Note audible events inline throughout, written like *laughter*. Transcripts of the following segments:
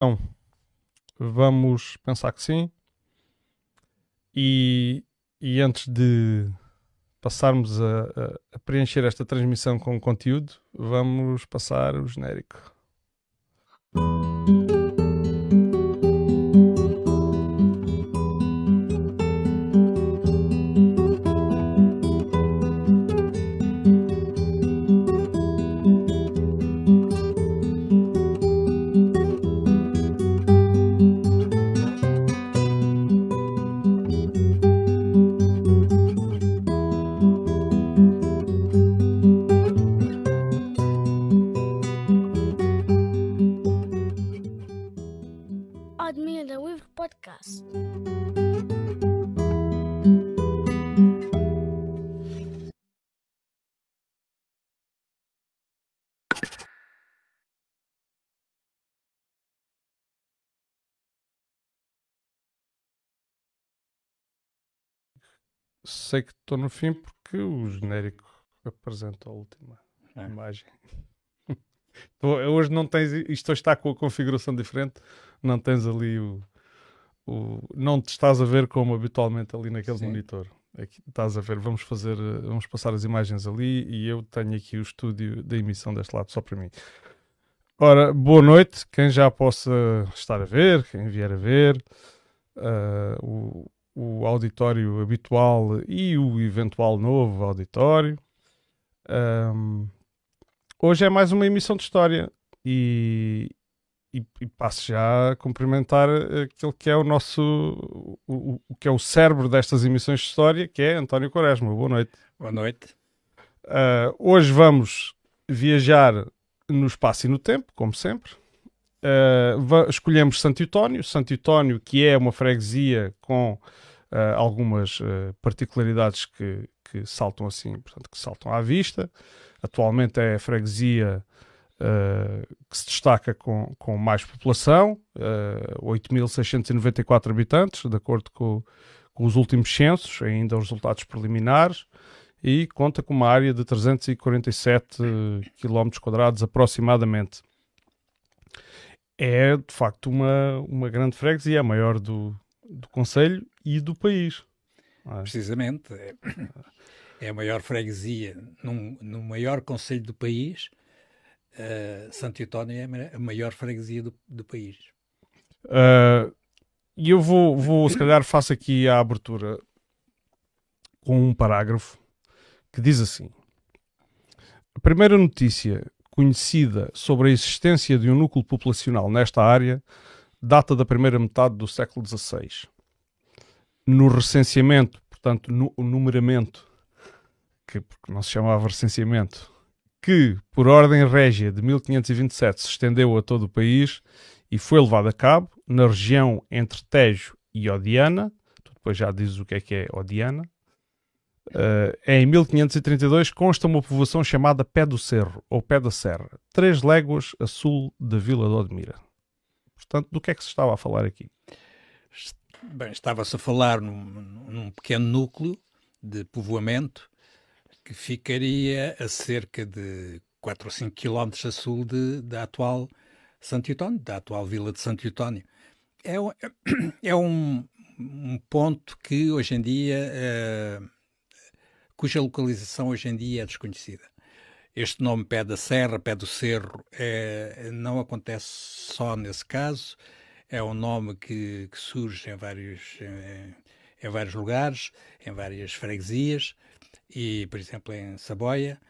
Então, vamos pensar que sim. E, e antes de passarmos a, a, a preencher esta transmissão com conteúdo, vamos passar o genérico. sei que estou no fim porque o genérico apresenta a última é. imagem. *laughs* Então, hoje não tens, isto está com a configuração diferente, não tens ali o, o não te estás a ver como habitualmente ali naquele Sim. monitor. Aqui, estás a ver, vamos fazer, vamos passar as imagens ali e eu tenho aqui o estúdio da emissão deste lado só para mim. Ora, boa noite, quem já possa estar a ver, quem vier a ver. Uh, o, o auditório habitual e o eventual novo auditório. Um, hoje é mais uma emissão de história e, e, e, passo já a cumprimentar aquele que é o nosso o, o, que é o cérebro destas emissões de história, que é António Quaresma. Boa noite. Boa noite. Uh, hoje vamos viajar no espaço e no tempo, como sempre. Uh, escolhemos Santo António, Santo António que é uma freguesia com uh, algumas uh, particularidades que, que saltam assim, portanto, que saltam à vista. Atualmente é a freguesia uh, que se destaca com, com mais população, 8.694 habitantes, de acordo com, com os últimos censos, ainda os resultados preliminares e conta com uma área de 347 km quadrados aproximadamente. É de facto uma, uma grande freguesia, é a maior do, do Conselho e do país. É? Precisamente. É, é a maior freguesia, no maior conselho do país, uh, Santo António é a maior freguesia do, do país. Uh, e eu vou, vou, se calhar, faço aqui a abertura com um parágrafo que diz assim: A primeira notícia conhecida sobre a existência de um núcleo populacional nesta área data da primeira metade do século XVI no recenseamento, portanto, no numeramento, que porque não se chamava recenseamento, que por ordem régia de 1527 se estendeu a todo o país e foi levado a cabo na região entre Tejo e Odiana, tu depois já dizes o que é que é Odiana, Uh, em 1532 consta uma povoação chamada Pé do Cerro, ou Pé da Serra, três léguas a sul da Vila de Odmira. Portanto, do que é que se estava a falar aqui? Bem, estava-se a falar num, num pequeno núcleo de povoamento que ficaria a cerca de 4 ou 5 quilómetros a sul de, da atual Santo Itónio, da atual vila de Santo Itónio. É, é um, um, ponto que hoje em dia, é, cuja localização hoje em dia é desconhecida. Este nome Pé da Serra, Pé do Cerro, é, não acontece só nesse caso, é um nome que, que surge em vários, em, em, vários lugares, em várias freguesias, e, por exemplo, em Saboia.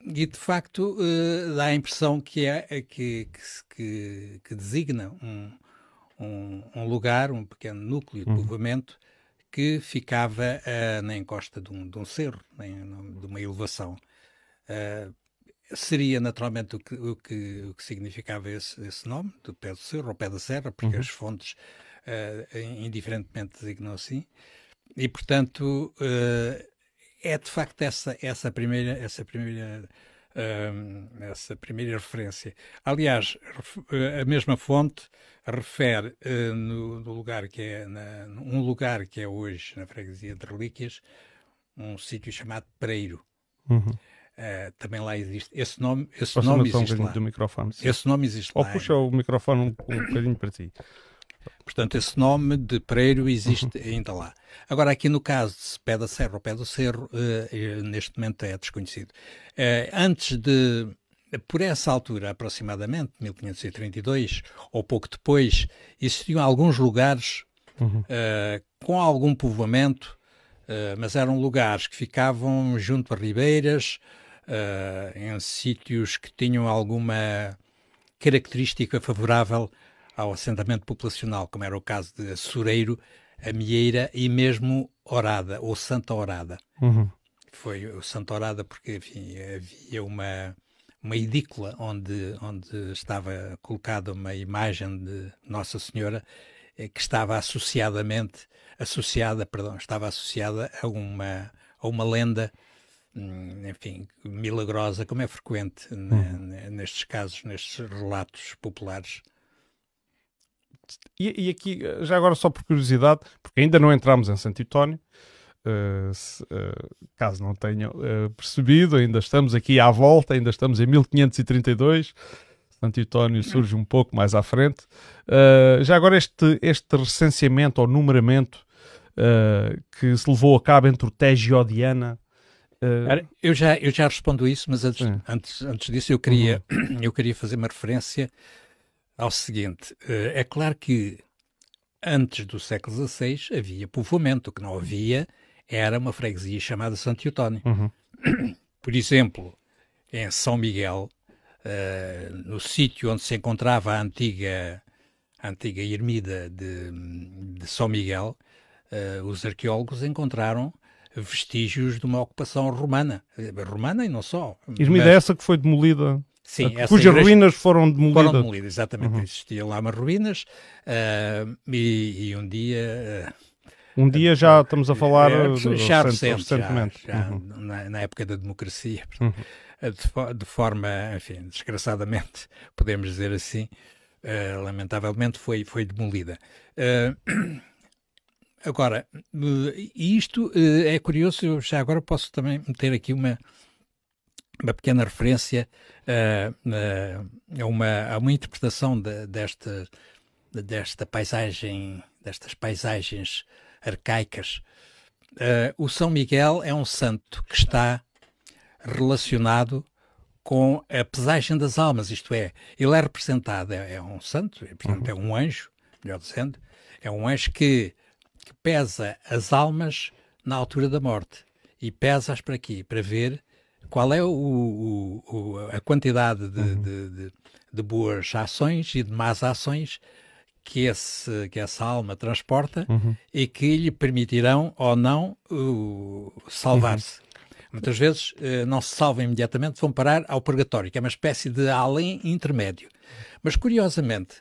E, de facto, eh, dá a impressão que, é, é que, que, que designa um, um, um, lugar, um pequeno núcleo de uhum. povoamento, que ficava uh, na encosta de um, de um cerro, de uma elevação. Uh, seria naturalmente o que, o que, o que significava esse, esse, nome, do pé do Cerro, ou pé da Serra, porque uhum. as fontes uh, indiferentemente designam assim. E, portanto, uh, é de facto essa, essa primeira, essa primeira, eh, essa primeira referência. Aliás, a mesma fonte refere no, no, lugar que é, na, um lugar que é hoje na freguesia de Relíquias, um sítio chamado Pereiro. Uhum. Eh, também lá existe. Esse nome, esse Posso nome existe um lá. Do microfone, sim. esse nome existe Ou lá. puxa ainda. o microfone um, um bocadinho para ti. Portanto, esse nome de Pereiro existe uhum. ainda lá. Agora, aqui no caso de Pé da Serra ou Pé do Cerro, uh, neste momento é desconhecido. antes de, por essa altura aproximadamente, 1532, ou pouco depois, existiam alguns lugares uhum. com algum povoamento, mas eram lugares que ficavam junto a ribeiras, uh, em sítios que tinham alguma característica favorável ao assentamento populacional, como era o caso de Sureiro, Amieira e mesmo Orada, ou Santa Orada. Uhum. Foi o Santa Orada porque enfim, havia uma, uma edícula onde, onde estava colocada uma imagem de Nossa Senhora eh, que estava associadamente associada, perdão, estava associada a uma, a uma lenda Hum, enfim, milagrosa, como é frequente né, uhum. né, nestes casos, nestes relatos populares. E, e, aqui, eh, já agora só por curiosidade, porque ainda não entramos em Santo António, uh, se, uh, caso não tenham uh, percebido, ainda estamos aqui à volta, ainda estamos em 1532, Santo António surge um pouco mais à frente. já agora este, este recenseamento ou numeramento que se levou a cabo entre o Tejo e Odiana, Uh... Eu, já, eu já respondo isso, mas antes, antes, antes disso eu queria, uhum. *clears throat* eu queria fazer uma referência ao seguinte. Uh, é claro que antes do século XVI havia povoamento. O que não havia era uma freguesia chamada Santo Eutónio. Uhum. *clears throat* Por exemplo, em São Miguel, uh, no sítio onde se encontrava a antiga, a antiga ermida de, de São Miguel, os arqueólogos encontraram vestígios de uma ocupação romana, romana e não só. Ermida mas... essa que foi demolida Sim, cujas igreja... ruínas foram demolidas. Foram demolidas, exatamente. Uhum. Existiam lá umas ruínas uh, e, e, um dia. Uh, um dia ah, já estamos a falar uh, já recente, recentemente. Já, já uhum. na, na, época da democracia. Uhum. De, de, forma, enfim, desgraçadamente, *laughs* podemos dizer assim, lamentavelmente foi, foi demolida. *clears throat* Agora, eh, isto eh, é curioso, já agora posso também meter aqui uma, uma pequena referência a, eh, a, uma, a uma interpretação de, desta, desta paisagem, destas paisagens arcaicas. o São Miguel é um santo que está relacionado com a pesagem das almas, isto é, ele é representado, é, é um santo, é, portanto, uhum. é um anjo, melhor dizendo, é um anjo que que pesa as almas na altura da morte e pesa-as para aqui, para ver qual é o, o, o a quantidade de, uhum. de, de, de, boas ações e de más ações que, esse, que essa alma transporta uhum. e que lhe permitirão ou não salvar-se. Uhum. Muitas vezes eh, não se salvam imediatamente, vão parar ao purgatório, que é uma espécie de além intermédio. Mas curiosamente,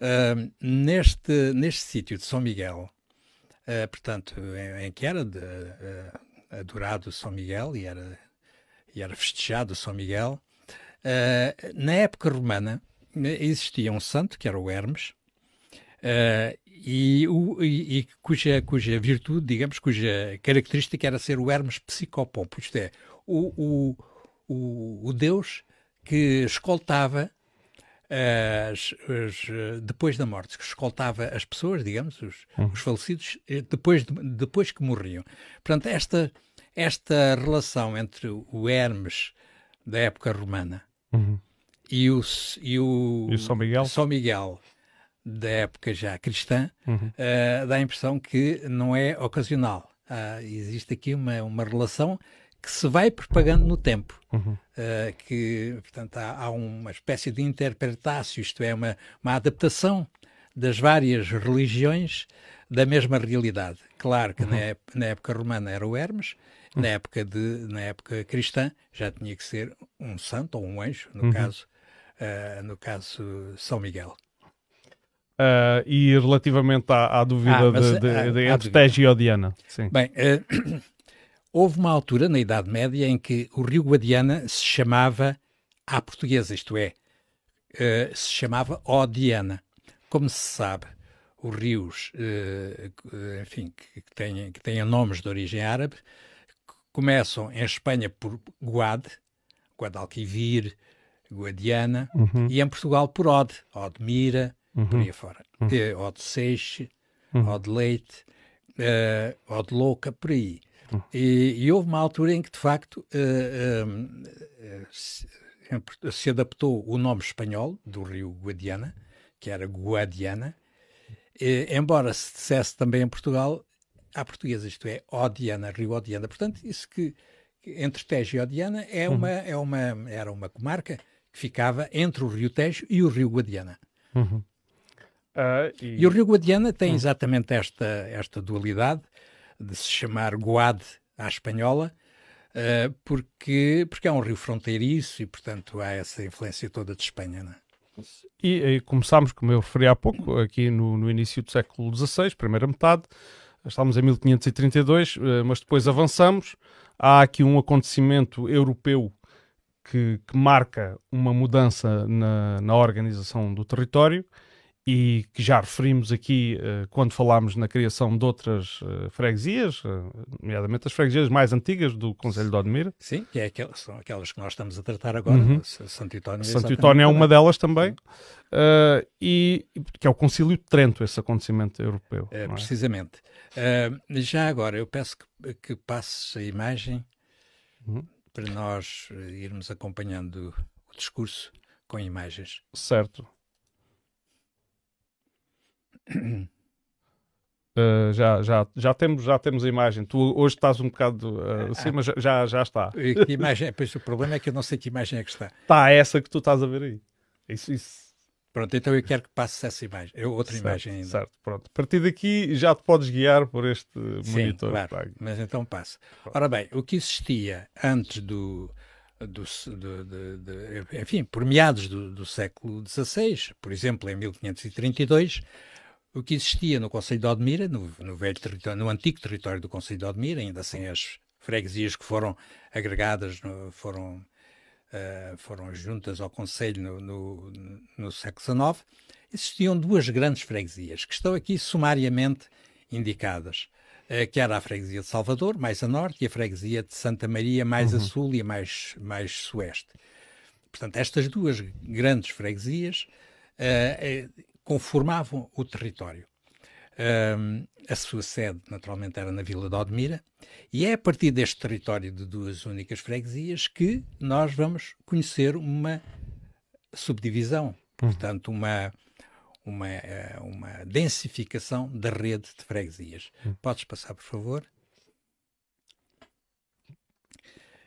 eh, neste, neste sítio de São Miguel, eh, portanto, em, em, que era de, uh, adorado São Miguel e era, e era festejado São Miguel. Uh, na época romana existia um santo, que era o Hermes, e, o, e, e, cuja, cuja virtude, digamos, cuja característica era ser o Hermes psicopompo, isto é, o, o, o, o deus que escoltava as, as, depois da morte, que escoltava as pessoas, digamos, os, uhum. os falecidos, eh, depois, depois que morriam. Portanto, esta, esta relação entre o Hermes da época romana uhum. e, o, e, o, e o São Miguel, São Miguel da época já cristã uhum. uh, dá a impressão que não é ocasional. Uh, existe aqui uma, uma relação que se vai propagando no tempo. Uhum. Uh, que, portanto, há, há, uma espécie de interpretácio, isto é, uma, uma adaptação das várias religiões da mesma realidade. Claro que uhum. na, época, na, época romana era o Hermes, uhum. na, época de, na época cristã já tinha que ser um santo ou um anjo, no, uhum. caso, uh, no caso São Miguel. Uh, e relativamente à, à dúvida ah, de, de, de, entre Tege e Odiana. Sim. Bem, uh, *clears throat* Houve uma altura na Idade Média em que o rio Guadiana se chamava à portuguesa, isto é, uh, se chamava Odiana. Como se sabe, os rios, uh, enfim, que têm, que têm nomes de origem árabe, começam em Espanha por Guad, Guadalquivir, Guadiana, uhum. e em Portugal por Ode, Ode uhum. por aí fora. Uhum. Uh, eh, Ode uhum. Ode uh, Odelouca, por aí. E, e, houve uma altura em que, de facto, eh, eh, eh, se, se adaptou o nome espanhol do rio Guadiana, que era Guadiana, e, embora se dissesse também em Portugal, à portuguesa, isto é, Odiana, Rio Odiana. Portanto, isso que entre Tejo e Odiana é uhum. uma, é uma, era uma comarca que ficava entre o Rio Tejo e o Rio Guadiana. Uhum. Uh, e... e... o Rio Guadiana tem uhum. exatamente esta, esta dualidade de se chamar Guade à espanhola, uh, porque, porque é um rio fronteiriço e, portanto, há essa influência toda de Espanha, não é? E, e começámos, como eu referi há pouco, aqui no, no início do século XVI, primeira metade, estávamos em 1532, eh, mas depois avançamos. Há aqui um acontecimento europeu que, que marca uma mudança na, na organização do território, e que já referimos aqui uh, quando falámos na criação de outras uh, freguesias, uh, nomeadamente as freguesias mais antigas do Conselho de Odmira. Sim, que é aquelas, são aquelas que nós estamos a tratar agora. Uhum. Santo Itónio, Santo Itónio é uma delas também, e que é o Concílio de Trento, esse acontecimento europeu. É, é? precisamente. já agora, eu peço que, que passes a imagem uhum. para nós irmos acompanhando o discurso com imagens. Certo. Uh, *clears throat* já, já, já, temos, já temos a imagem. Tu hoje estás um bocado uh, eh, assim, ah, mas já, já está. Que imagem? pois o problema é que eu não sei que imagem é que está. Está é essa que tu estás a ver aí. Isso, isso. Pronto, então eu quero que passes essa imagem. Eu, outra certo, imagem ainda. Certo, pronto. A partir daqui já te podes guiar por este monitor. Sim, claro, mas então passa. Ora bem, o que existia antes do... Do, do, enfim, por meados do, do século XVI, por exemplo, em 1532, o que existia no Conselho de Odmira, no, no, velho território, no antigo território do Conselho de Odmira, ainda sem as freguesias que foram agregadas, no, foram, uh, foram juntas ao Conselho no, no, no século XIX, existiam duas grandes freguesias, que estão aqui sumariamente indicadas, uh, que era a freguesia de Salvador, mais a norte, e a freguesia de Santa Maria, mais uhum. a sul e a mais, mais sueste. Portanto, estas duas grandes freguesias Uh, conformavam o território. Um, a sua sede, naturalmente, era na Vila de Odmira, e é a partir deste território de duas únicas freguesias que nós vamos conhecer uma subdivisão, hum. portanto, uma, uma, eh, uma densificação da rede de freguesias. Hum. Podes passar, por favor?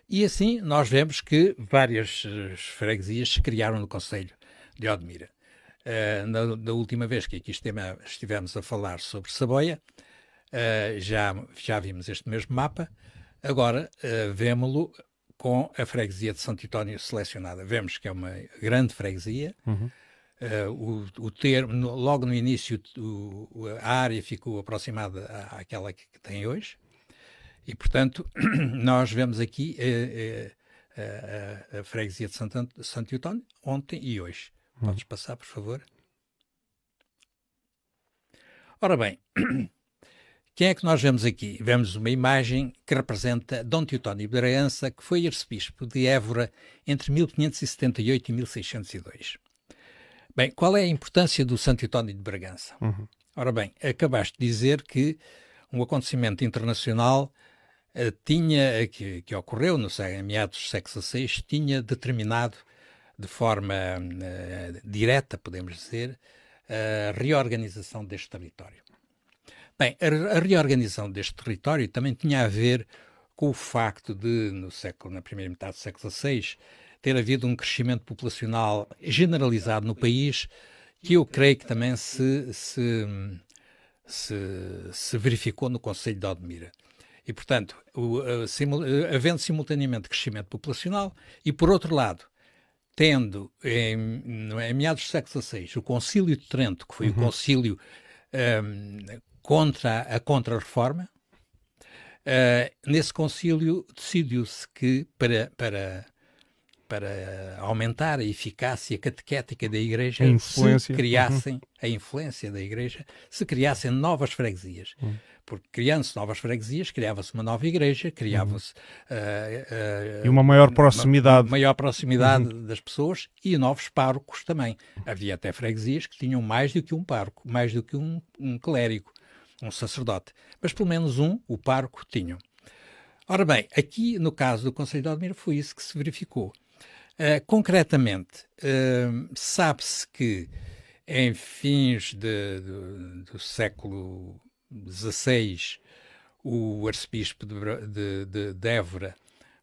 E assim nós vemos que várias eh, freguesias se criaram no Conselho de Odmira. Eh, na, da última vez que aqui estivemos a falar sobre Saboia, uh, já, já vimos este mesmo mapa, agora uh, eh, lo com a freguesia de Santo António selecionada. Vemos que é uma grande freguesia, uhum. Uh, o, o termo, no, logo no início, o, a área ficou aproximada à, àquela que, que, tem hoje. E, portanto, *clears throat* nós vemos aqui a, a, freguesia de Santo, António ontem e hoje. Podes passar, por favor? Ora bem, *clears throat* quem é que nós vemos aqui? Vemos uma imagem que representa Dom Teotónio de Bragança, que foi arcebispo de Évora entre 1578 e 1602. Bem, qual é a importância do Santo Teotónio de Bragança? Uhum. Ora bem, acabaste de dizer que um acontecimento internacional uh, tinha, eh, que, que, ocorreu no meados do século XVI, tinha determinado de forma uh, direta, podemos dizer, a reorganização deste território. Bem, a, a reorganização deste território também tinha a ver com o facto de, no século, na primeira metade do século XVI, ter havido um crescimento populacional generalizado no país, que eu creio que também se, se, se, se verificou no Conselho de Odmira. E, portanto, o, a, simul, havendo simultaneamente crescimento populacional e, por outro lado, tendo, em, é, em meados do século XVI, o Concílio de Trento, que foi uhum. o concílio um, contra a Contra-Reforma, uh, nesse concílio decidiu-se que para, para, para aumentar a eficácia catequética da Igreja, se criassem uhum. a influência da Igreja, se criassem novas freguesias. Uhum porque criando-se novas freguesias, criava-se uma nova igreja, criava-se... Uhum. Uh, uh, e uma maior proximidade. Uma, maior proximidade uhum. das pessoas e novos párocos também. Havia até freguesias que tinham mais do que um parco, mais do que um, um clérigo, um sacerdote. Mas pelo menos um, o parco, tinham. Ora bem, aqui no caso do Conselho de Almir foi isso que se verificou. Uh, concretamente, sabe-se que em fins de, de, do século XVI, o arcebispo de, de, de, de Évora,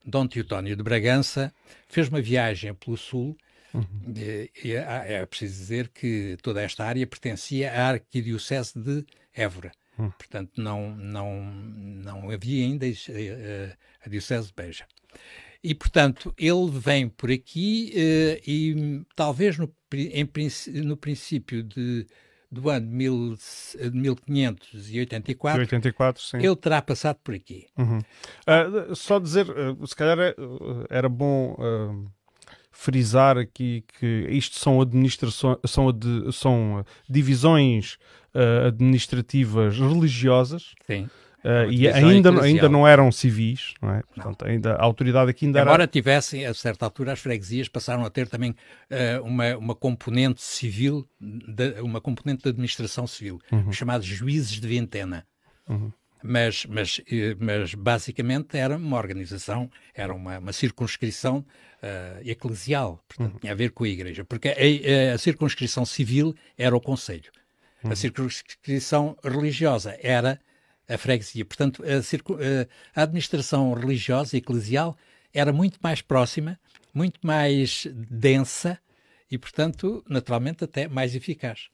Dom Teotónio de Bragança, fez uma viagem pelo Sul. Uhum. E, e, ah, é preciso dizer que toda esta área pertencia à arquidiocese de Évora. Uhum. Portanto, não, não, não havia ainda a, a diocese de Beja. E, portanto, ele vem por aqui eh, e talvez no, em, no princípio de do ano mil, de 1584, 84, ele terá passado por aqui. Uhum. Uh, só dizer, uh, se calhar é, era bom uh, frisar aqui que isto são administrações, são, ad, são divisões administrativas religiosas. Sim. É, e ainda, ainda não eram civis, não é? Portanto, não. ainda, a autoridade aqui ainda Embora era... Embora tivessem, a certa altura, as freguesias passaram a ter também uh, uma, uma componente civil, de, uma componente da administração civil, uhum. chamados juízes de vintena. Uhum. Mas, mas, eh, mas basicamente era uma organização, era uma, uma circunscrição uh, eclesial, portanto, uhum. tinha a ver com a Igreja, porque a, a circunscrição civil era o Conselho, a uhum. circunscrição religiosa era a freguesia. Portanto, a, a administração religiosa e eclesial era muito mais próxima, muito mais densa e, portanto, naturalmente até mais eficaz.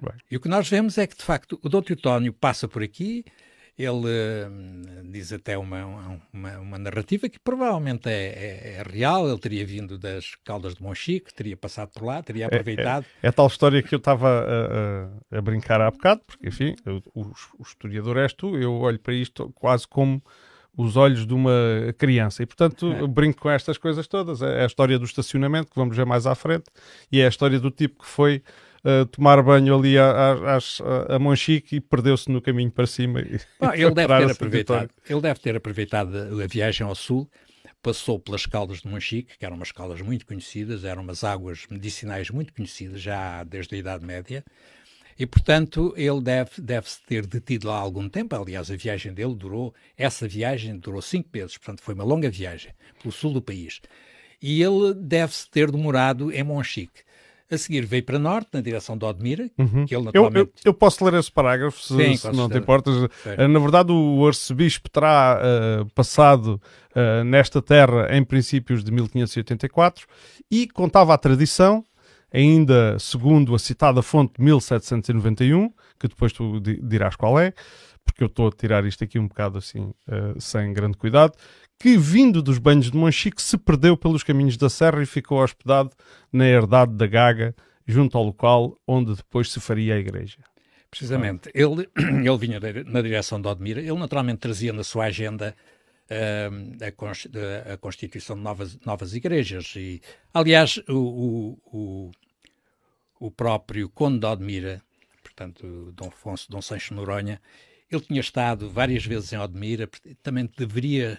Bem. E o que nós vemos é que, de facto, o Dr. Teutónio passa por aqui, ele hum, diz até uma, uma, uma narrativa que provavelmente é, é, é, real. Ele teria vindo das Caldas de Monchique, teria passado por lá, teria é, é, aproveitado. É, é tal história que eu estava a, a, a, brincar há bocado, porque, enfim, eu, o, o historiador és tu, eu olho para isto quase como os olhos de uma criança. E, portanto, é. brinco com estas coisas todas. É, é a história do estacionamento, que vamos ver mais à frente, e é a história do tipo que foi eh, tomar banho ali a, a, a, a Monchique e perdeu-se no caminho para cima. E, Bom, *laughs* ele, deve ter aproveitado, ele deve ter aproveitado a viagem ao sul, passou pelas caldas de Monchique, que eram umas caldas muito conhecidas, eram umas águas medicinais muito conhecidas já desde a Idade Média, e, portanto, ele deve-se ter detido lá algum tempo. Aliás, a viagem dele durou, essa viagem durou cinco meses, portanto, foi uma longa viagem pelo sul do país. E ele deve-se ter demorado em Monchique. A seguir veio para norte, na direção de Odmira, uhum. que ele naturalmente... Eu, eu, eu, posso ler esse parágrafo, se, Sim, se não te importas. Sim. Eh, na verdade, o arcebispo terá uh, passado uh, nesta terra em princípios de 1584 e contava a tradição, ainda segundo a citada fonte de 1791, que depois tu dirás qual é, porque eu estou a tirar isto aqui um bocado assim, uh, sem grande cuidado, que, vindo dos banhos de Monchique, se perdeu pelos caminhos da Serra e ficou hospedado na herdade da Gaga, junto ao local onde depois se faria a igreja. Precisamente. Ele, *clears throat* ele vinha na direção de Odmira. Ele, naturalmente, trazia na sua agenda uh, a, constituição de novas, novas igrejas. E, aliás, o, o, o próprio Conde de Odmira, portanto, Dom Afonso, Dom Sancho Noronha, ele tinha estado várias vezes em Odmira, também deveria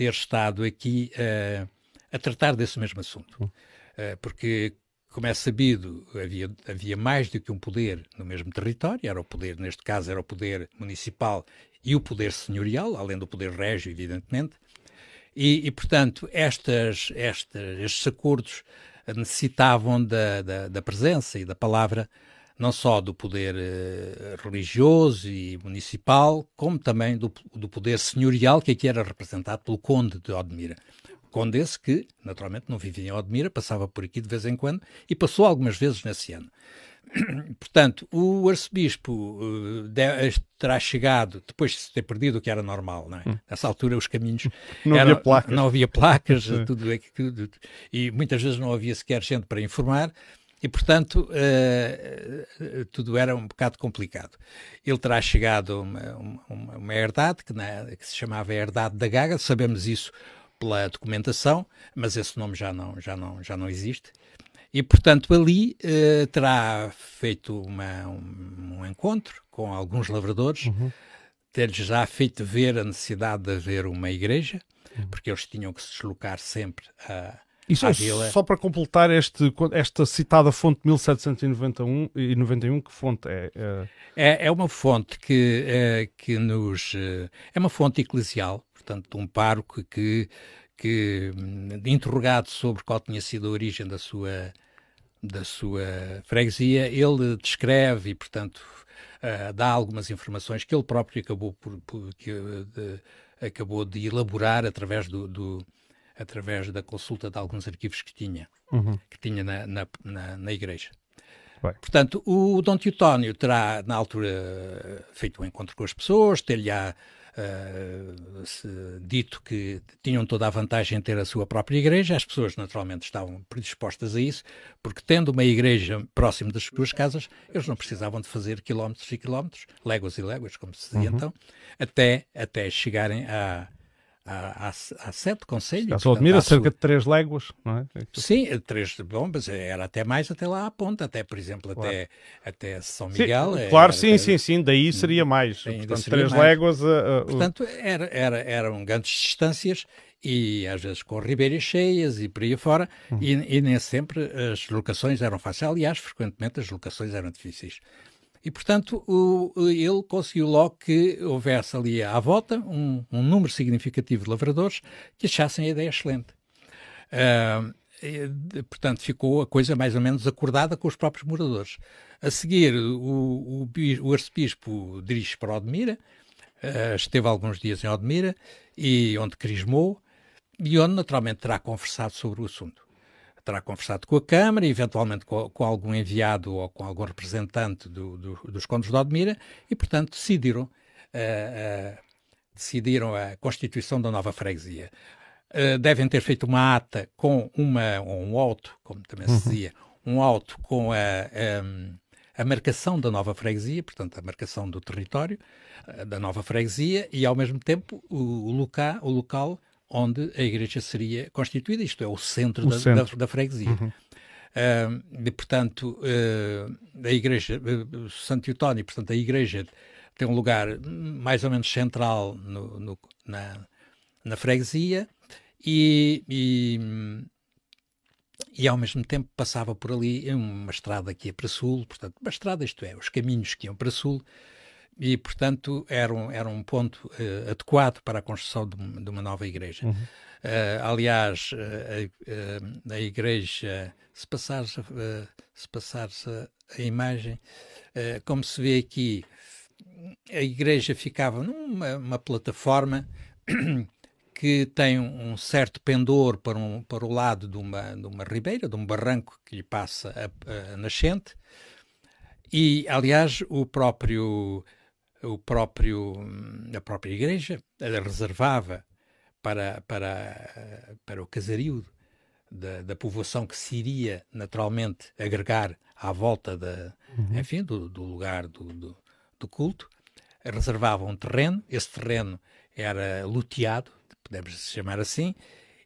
ter estado aqui uh, a tratar desse mesmo assunto. Uh, porque, como é sabido, havia, havia mais do que um poder no mesmo território, era o poder, neste caso, era o poder municipal e o poder senhorial, além do poder régio, evidentemente. E, e portanto, estas, estas, estes acordos necessitavam da, da, da presença e da palavra não só do poder eh, religioso e municipal, como também do, do poder senhorial que aqui era representado pelo Conde de Odmira. Conde esse que, naturalmente, não vivia em Odmira, passava por aqui de vez em quando e passou algumas vezes nesse ano. *clears throat* Portanto, o arcebispo uh, terá chegado depois de se ter perdido, o que era normal, não é? Hum. Nessa altura os caminhos *laughs* não eram, havia placas, não havia placas *laughs* é tudo, tudo, e muitas vezes não havia sequer gente para informar. E, portanto, uh, tudo era um bocado complicado. Ele terá chegado uma, uma, uma herdade que, na, né, que se chamava Herdade da Gaga, sabemos isso pela documentação, mas esse nome já não, já não, já não existe. E, portanto, ali uh, terá feito uma, um, um, encontro com alguns lavradores, uhum. ter-lhes já feito ver a necessidade de haver uma igreja, uhum. porque eles tinham que se deslocar sempre a, isso ah, é, é só para completar este, esta citada fonte 1791 e 91, que fonte é, é? É, é uma fonte que, é, que nos... Eh, é uma fonte eclesial, portanto, de um pároco que, que, hum, interrogado sobre qual tinha sido a origem da sua, da sua freguesia, ele descreve e, portanto, eh, dá algumas informações que ele próprio acabou, por, por que, eh, de, acabou de elaborar através do, do através da consulta de alguns arquivos que tinha, uhum. que tinha na, na, na, na igreja. Portanto, o Dom Teutónio terá, na altura, feito um encontro com as pessoas, ter-lhe-á uh, dito que tinham toda a vantagem em ter a sua própria igreja. As pessoas, naturalmente, estavam predispostas a isso, porque tendo uma igreja próximo das suas casas, eles não precisavam de fazer quilómetros e quilómetros, léguas e léguas, como se dizia uhum. então, até, até chegarem à, Há, há, sete conselhos. A Solmira, cerca de três léguas, não é? é sim, três bombas, era até mais até lá à ponta, até, por exemplo, claro. até, até São Miguel. Eh, sim, claro, sim, sim, sim, daí hum, seria mais. Portanto, seria três mais. léguas. Uh, Portanto, era, era, eram grandes distâncias e às vezes com ribeiras cheias e por aí fora, uhum. e, e, nem sempre as locações eram fáceis. Aliás, frequentemente as locações eram difíceis. E, portanto, o, ele conseguiu logo que houvesse ali à volta um, um número significativo de lavradores que achassem a ideia excelente. Uh, portanto, ficou a coisa mais ou menos acordada com os próprios moradores. A seguir, o, o, o arcebispo dirige para Odmira, ah, esteve alguns dias em Odmira, e onde crismou, e onde naturalmente terá conversado sobre o assunto terá conversado com a Câmara, eventualmente com, com algum enviado ou com algum representante do, do, dos Condes de Odmira, e, portanto, decidiram, uh, uh, decidiram a constituição da nova freguesia. Uh, devem ter feito uma ata com uma, ou um auto, como também uhum. se dizia, um auto com a, um, ehm, a marcação da nova freguesia, portanto, a marcação do território da nova freguesia e, ao mesmo tempo, o, o, o local onde a igreja seria constituída, isto é, o centro, o da, centro. Da, da, freguesia. Uhum. Uh, e, portanto, uh, a igreja, uh, Santo Eutónio, portanto, a igreja tem um lugar mais ou menos central no, no, na, na, freguesia e, e, e, ao mesmo tempo passava por ali uma estrada que ia para sul, portanto, uma estrada, isto é, os caminhos que iam para sul, e, portanto, era um, era um ponto uh, adequado para a construção de, de uma nova igreja. Uhum. Uh, aliás, a, eh, a, igreja, se passares, se passares a, imagem, como se vê aqui, a igreja ficava numa plataforma *clears throat* que tem um certo pendor para, um, para o lado de uma, de uma ribeira, de um barranco que lhe passa a, a nascente. E, aliás, o próprio o próprio, hum, a própria Igreja reservava para, para, para o casario da, da, povoação que se iria naturalmente agregar à volta da, uhum. enfim, do, do lugar do, do, do, culto, reservava um terreno, esse terreno era loteado, podemos chamar assim,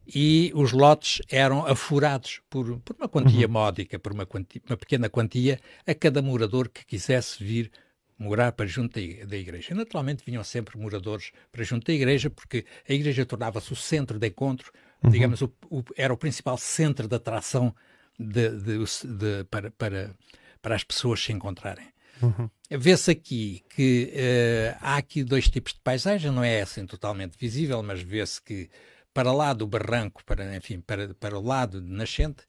e os lotes eram afurados por, por uma quantia uhum. módica, por uma, quantia, uma pequena quantia, a cada morador que quisesse vir morar para junto da igreja. naturalmente vinham sempre moradores para junto da igreja, porque a igreja tornava-se o centro de encontro, uhum. digamos, o, o, era o principal centro de atração de, de, de, para, para, para as pessoas se encontrarem. Uhum. Vê-se aqui que uh, há aqui dois tipos de paisagem, não é assim totalmente visível, mas vê-se que para lá do barranco, para, enfim, para, para o lado de nascente,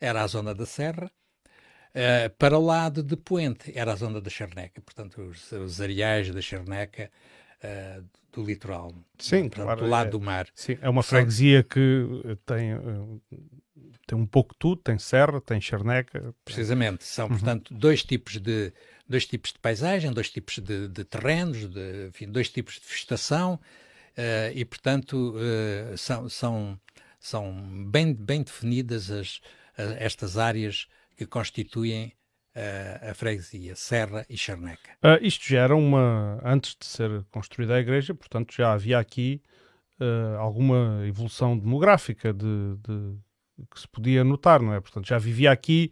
era a zona da serra, eh, para o lado de Poente era a zona da Charneca, portanto, os, os areais da Charneca uh, eh, do litoral, Sim, portanto, claro, do lado é, do mar. Sim, é uma freguesia que eh, tem, tem um pouco tudo, tem serra, tem Charneca. Precisamente, são, uhum. portanto, dois tipos de, dois tipos de paisagem, dois tipos de, de terrenos, de, enfim, dois tipos de vegetação, uh, e, portanto, são, são, são bem, bem definidas as, as estas áreas que constituem a, eh, a freguesia Serra e Charneca. Uh, eh, isto já era uma. Antes de ser construída a igreja, portanto, já havia aqui uh, alguma evolução demográfica de, de, que se podia notar, não é? Portanto, já vivia aqui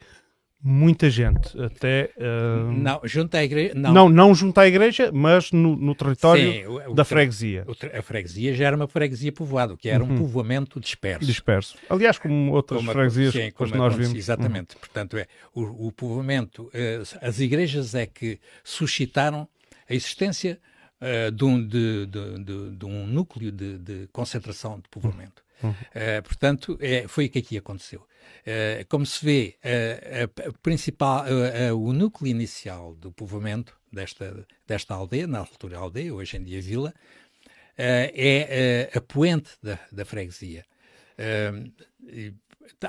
muita gente, até... Uh... Não, junto à igreja... Não, não, não junto à igreja, mas no, no território Sim, o, o da freguesia. a freguesia já era uma freguesia povoada, que era uhum. um povoamento disperso. Disperso. Aliás, como outras como, freguesias sim, como nós vimos. Exatamente. Uhum. Portanto, é, o, o povoamento... Uh, as igrejas é que suscitaram a existência uh, de, um, de, de, de, um núcleo de, concentração de povoamento. Uhum. Uhum. Uh, portanto, é, foi o que aqui aconteceu. Uh, como se vê, uh, a principal, o núcleo inicial do povoamento desta, desta aldeia, na altura aldeia, hoje em dia vila, é a poente da, da freguesia.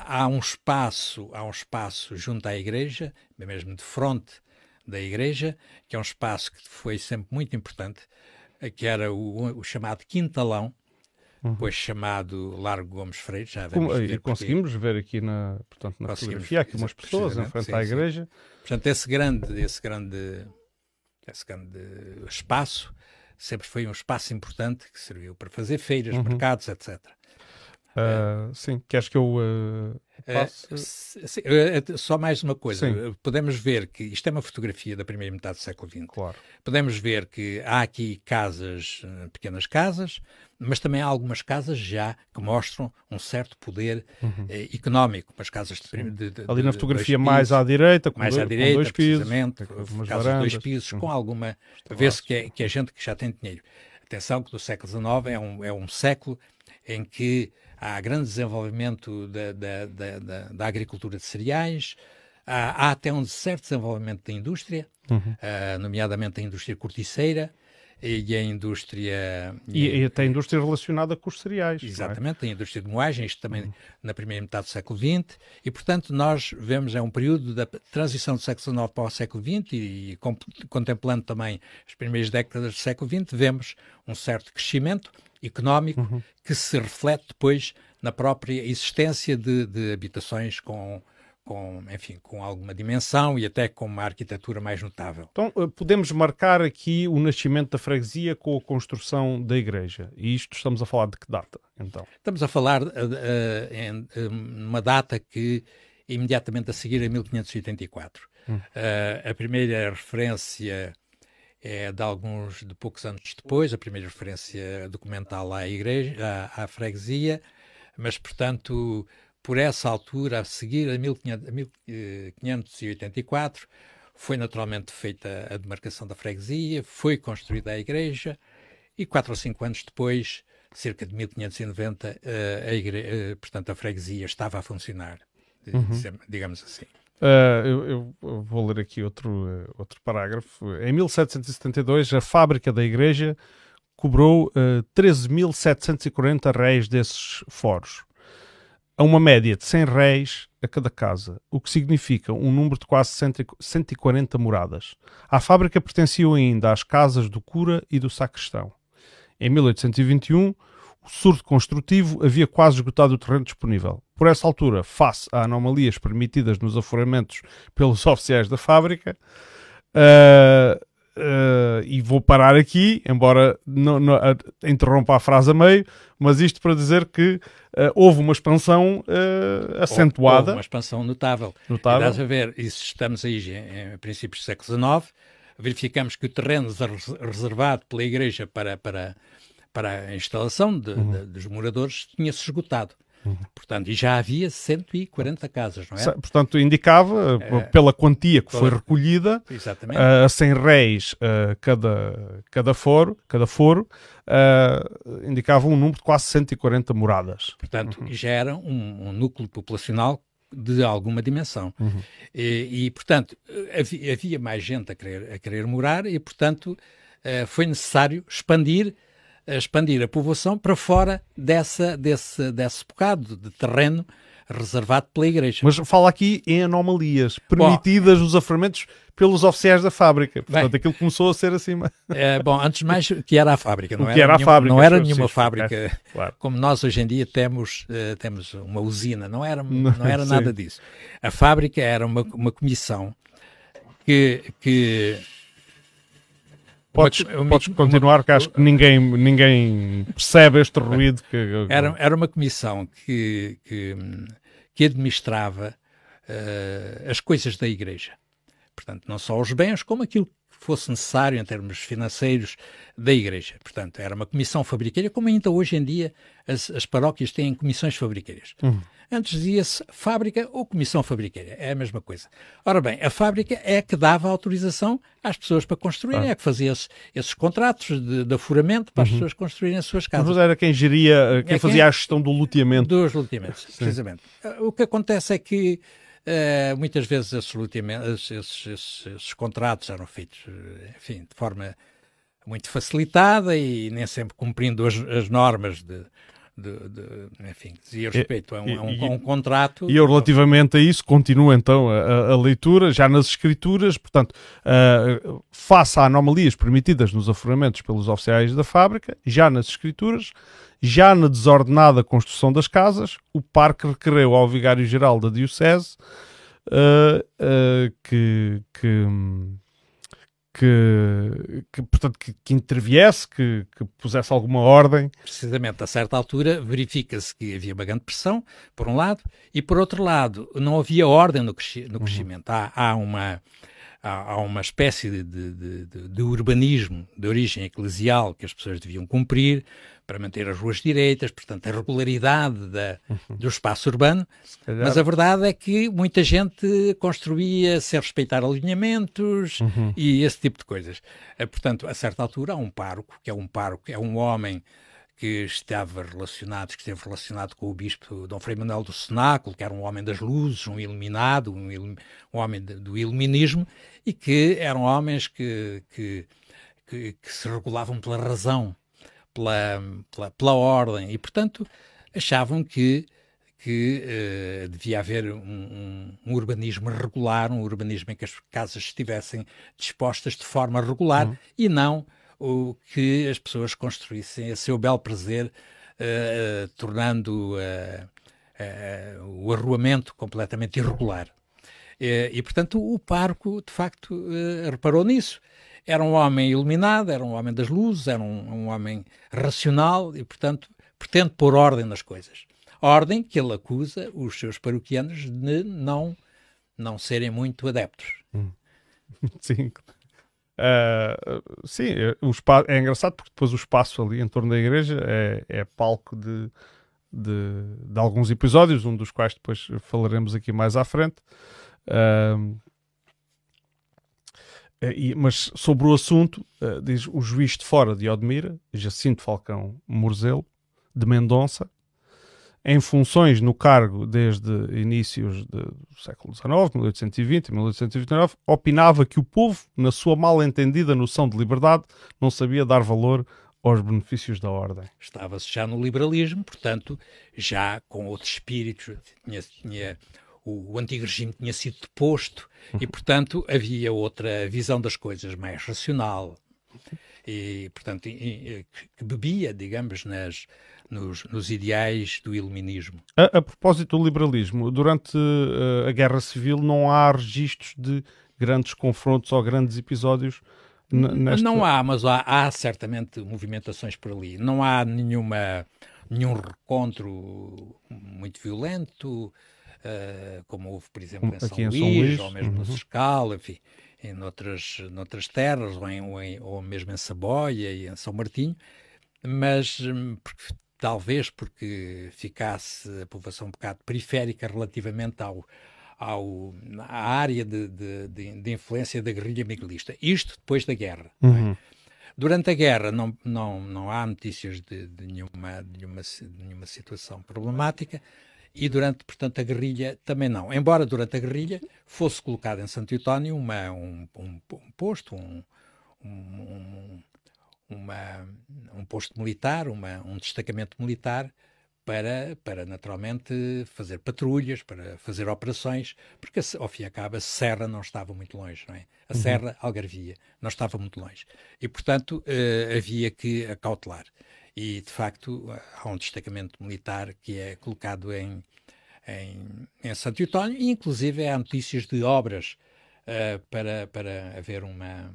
há um espaço, há um espaço junto à igreja, mesmo de fronte da igreja, que é um espaço que foi sempre muito importante, que era o, o chamado quintalão, uhum. pois chamado Largo Gomes Freire, já vamos ver conseguimos porque... ver aqui na, portanto, na fotografia aqui umas pessoas em frente sim, à igreja. Portanto, esse grande, esse grande, esse grande espaço sempre foi um espaço importante que serviu para fazer feiras, uhum. mercados, etc. Uh, ah, é. Sim, queres que eu uh, é, Posso... Uh, só mais uma coisa. Sim. Eh, podemos ver que isto é uma fotografia da primeira metade do século XX. Claro. Podemos ver que há aqui casas, eh, pequenas casas, mas também há algumas casas já que mostram um certo poder uhum. eh, económico. Umas casas de, de, de, ali na fotografia pisos, mais à direita, com mais dois, à direita, com dois precisamente, pisos, casas de dois pisos, uhum. com alguma vê-se que é, que é gente que já tem dinheiro. Atenção que do século XIX é um, é um século em que há grande desenvolvimento da, da, da, da agricultura de cereais, há, há, até um certo desenvolvimento da indústria, uhum. uh, nomeadamente a indústria corticeira e a indústria... E, e, até a indústria relacionada com os cereais. É? Exatamente, é? a indústria de moagem, isto também uhum. na primeira metade do século XX, e portanto nós vemos, é um período da transição do século XIX para o século XX e, e contemplando também as primeiras décadas do século XX, vemos um certo crescimento, económico uhum. que se reflete depois na própria existência de, de habitações com, com, enfim, com alguma dimensão e até com uma arquitetura mais notável. Então, eh, podemos marcar aqui o nascimento da freguesia com a construção da igreja. E isto estamos a falar de que data, então? Estamos a falar uh, em uma data que imediatamente a seguir é 1584. Uh, hum. a primeira referência é de alguns, de poucos anos depois, a primeira referência documental à, igreja, à, à freguesia, mas, portanto, por essa altura, a seguir, a 1584, eh, foi naturalmente feita a demarcação da freguesia, foi construída a igreja e quatro ou cinco anos depois, cerca de 1590, eh, a, igreja, eh, portanto, a freguesia estava a funcionar, uhum. digamos assim. Uh, eu, eu, vou ler aqui outro, uh, outro parágrafo. Em 1772, a fábrica da igreja cobrou uh, ah, 13.740 réis desses foros, a uma média de 100 réis a cada casa, o que significa um número de quase 140 moradas. a fábrica pertenciam ainda às casas do cura e do sacristão. Em 1821, o surto construtivo havia quase esgotado o terreno disponível. Por essa altura, face a anomalias permitidas nos aforamentos pelos *laughs* oficiais da fábrica, uh, uh, e vou parar aqui, embora não, não, a, ah, interrompa a frase a meio, mas isto para dizer que uh, houve uma expansão acentuada. Houve uma expansão notável. notável. Estás a ver, isso estamos aí em, em princípios do século XIX, verificamos que o terreno reservado pela Igreja para, para para a instalação de, uhum. de, dos moradores tinha-se esgotado. Uhum. Portanto, e já havia 140 casas, não é? Portanto, indicava, eh, é. pela quantia que foi recolhida, eh, a uh, 100 réis uh, cada, cada foro, cada foro indicava um número de quase 140 moradas. Portanto, uhum. já era um, um, núcleo populacional de alguma dimensão. Uhum. E, e, portanto, havia, havia, mais gente a querer, a querer morar e, portanto, foi necessário expandir a expandir a povoação para fora dessa, desse, desse bocado de terreno reservado pela Igreja. Mas fala aqui em anomalias permitidas bom, nos afirmamentos pelos oficiais da fábrica. Portanto, bem, aquilo começou a ser assim. É, bom, antes de mais, que era a fábrica. Não o que era, era nenhum, a fábrica. Não era nenhuma sim, fábrica é, claro. como nós hoje em dia temos, uh, temos uma usina. Não era, não, era *laughs* nada disso. A fábrica era uma, uma comissão que, que Podes, uma, podes continuar, uma, que acho que ninguém, ninguém percebe este ruído. Que... Era, era uma comissão que, que, que administrava uh, as coisas da Igreja. Portanto, não só os bens, como aquilo fosse necessário em termos financeiros da Igreja. Portanto, era uma comissão fabriqueira, como ainda hoje em dia as, as paróquias têm comissões fabriqueiras. Uhum. Antes dizia-se fábrica ou comissão fabriqueira, é a mesma coisa. Ora bem, a fábrica é que dava autorização às pessoas para construírem, ah. é que fazia esses, esses contratos de, de, afuramento para as uhum. pessoas construírem as suas casas. Mas era quem geria, quem é fazia a gestão do loteamento. Dos loteamentos, Sim. precisamente. O que acontece é que eh, muitas vezes absolutamente, esses, esses, esses, contratos eram feitos, eh, enfim, de forma muito facilitada e nem sempre cumprindo as, as normas de, de, de, enfim, dizia é, respeito a é um, a, é um, a um, contrato. E eu, relativamente a isso, continuo então a, a leitura, já nas escrituras, portanto, uh, face a anomalias permitidas nos aforamentos pelos oficiais da fábrica, já nas escrituras, já na desordenada construção das casas, o parque requereu ao vigário-geral da Diocese uh, uh, que, que hum, que, que, portanto, que, que interviesse, que, que, pusesse alguma ordem. Precisamente, a certa altura verifica-se que havia uma grande pressão, por um lado, e por outro lado, não havia ordem no, cresci no uhum. crescimento. Há, há, uma, há, há, uma espécie de, de, de, de urbanismo de origem eclesial que as pessoas deviam cumprir, para manter as ruas direitas, portanto, a regularidade da, uhum. do espaço urbano. Calhar... Mas a verdade é que muita gente construía sem respeitar alinhamentos uhum. e esse tipo de coisas. Eh, portanto, a certa altura, há um parco, que é um parco, é um homem que estava relacionado, que esteve relacionado com o bispo Dom Frei Manuel do Cenáculo, que era um homem das luzes, um iluminado, um, il, um homem de, do iluminismo, e que eram homens que, que, que, que se regulavam pela razão pela, pela, pela ordem e, portanto, achavam que que eh, devia haver um, um, urbanismo regular, um urbanismo em que as casas estivessem dispostas de forma regular uhum. e não o que as pessoas construíssem a seu bel prazer, eh, eh, tornando o arruamento completamente irregular. e, portanto, o parco, de facto, reparou nisso era um homem iluminado, era um homem das luzes, era um, um homem racional e, portanto, pretende pôr ordem nas coisas. Ordem que ele acusa os seus paroquianos de não, não serem muito adeptos. Hum. *laughs* Sim, Uh, sim, é, o espaço, é engraçado porque depois o espaço ali em torno da igreja é, é palco de, de, de, alguns episódios, um dos quais depois falaremos aqui mais à frente. Uh, eh, mas sobre o assunto, eh, diz o juiz de fora de Odmira, Jacinto Falcão Morzelo, de Mendonça, em funções no cargo desde inícios do século XIX, 1820 1829, opinava que o povo, na sua mal entendida noção de liberdade, não sabia dar valor aos benefícios da ordem. Estava-se já no liberalismo, portanto, já com outro espírito, tinha, tinha o, o antigo regime tinha sido deposto e, portanto, havia outra visão das coisas mais racional e, portanto, e, e, que bebia, digamos, nas, nos, nos ideais do iluminismo. A, a propósito do liberalismo, durante uh, a Guerra Civil não há registros de grandes confrontos ou grandes episódios Nesta... Não há, mas há, há, certamente movimentações por ali. Não há nenhuma, nenhum recontro muito violento, uh, como houve, por exemplo, em, São, em Luís, São, Luís, ou mesmo uhum. no Sescal, enfim, em outras noutras terras, ou, em, ou, em, ou, mesmo em Saboia e em São Martinho, mas hum, porque, talvez porque ficasse a povoação um bocado periférica relativamente ao, ao, à área de, de, de, de, influência da guerrilha miguelista. Isto depois da guerra. É? Uhum. É? Durante a guerra não, não, não há notícias de, nenhuma, nenhuma, nenhuma situação problemática, e durante, portanto, a guerrilha também não. Embora durante a guerrilha fosse colocado em Santo António uma, um, um, um posto, um, um, uma, um posto militar, uma, um destacamento militar para, para naturalmente fazer patrulhas, para fazer operações, porque ao fim e acaba a Serra não estava muito longe, não é? A uhum. Serra Algarvia não estava muito longe. E, portanto, eh, havia que acautelar. E, de facto, há um destacamento militar que é colocado em, em, em Santo António, e inclusive há notícias de obras uh, para, para haver uma,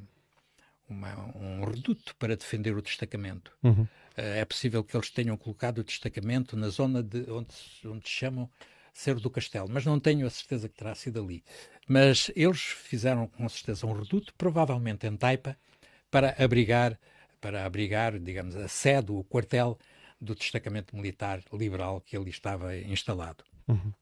uma, um reduto para defender o destacamento. Uhum. Uh, é possível que eles tenham colocado o destacamento na zona de onde, onde chamam Cerro do Castelo, mas não tenho a certeza que terá sido ali. Mas eles fizeram com certeza um reduto, provavelmente em Taipa, para abrigar para abrigar, digamos, a sede, o quartel do destacamento militar liberal que ali estava instalado. Uhum.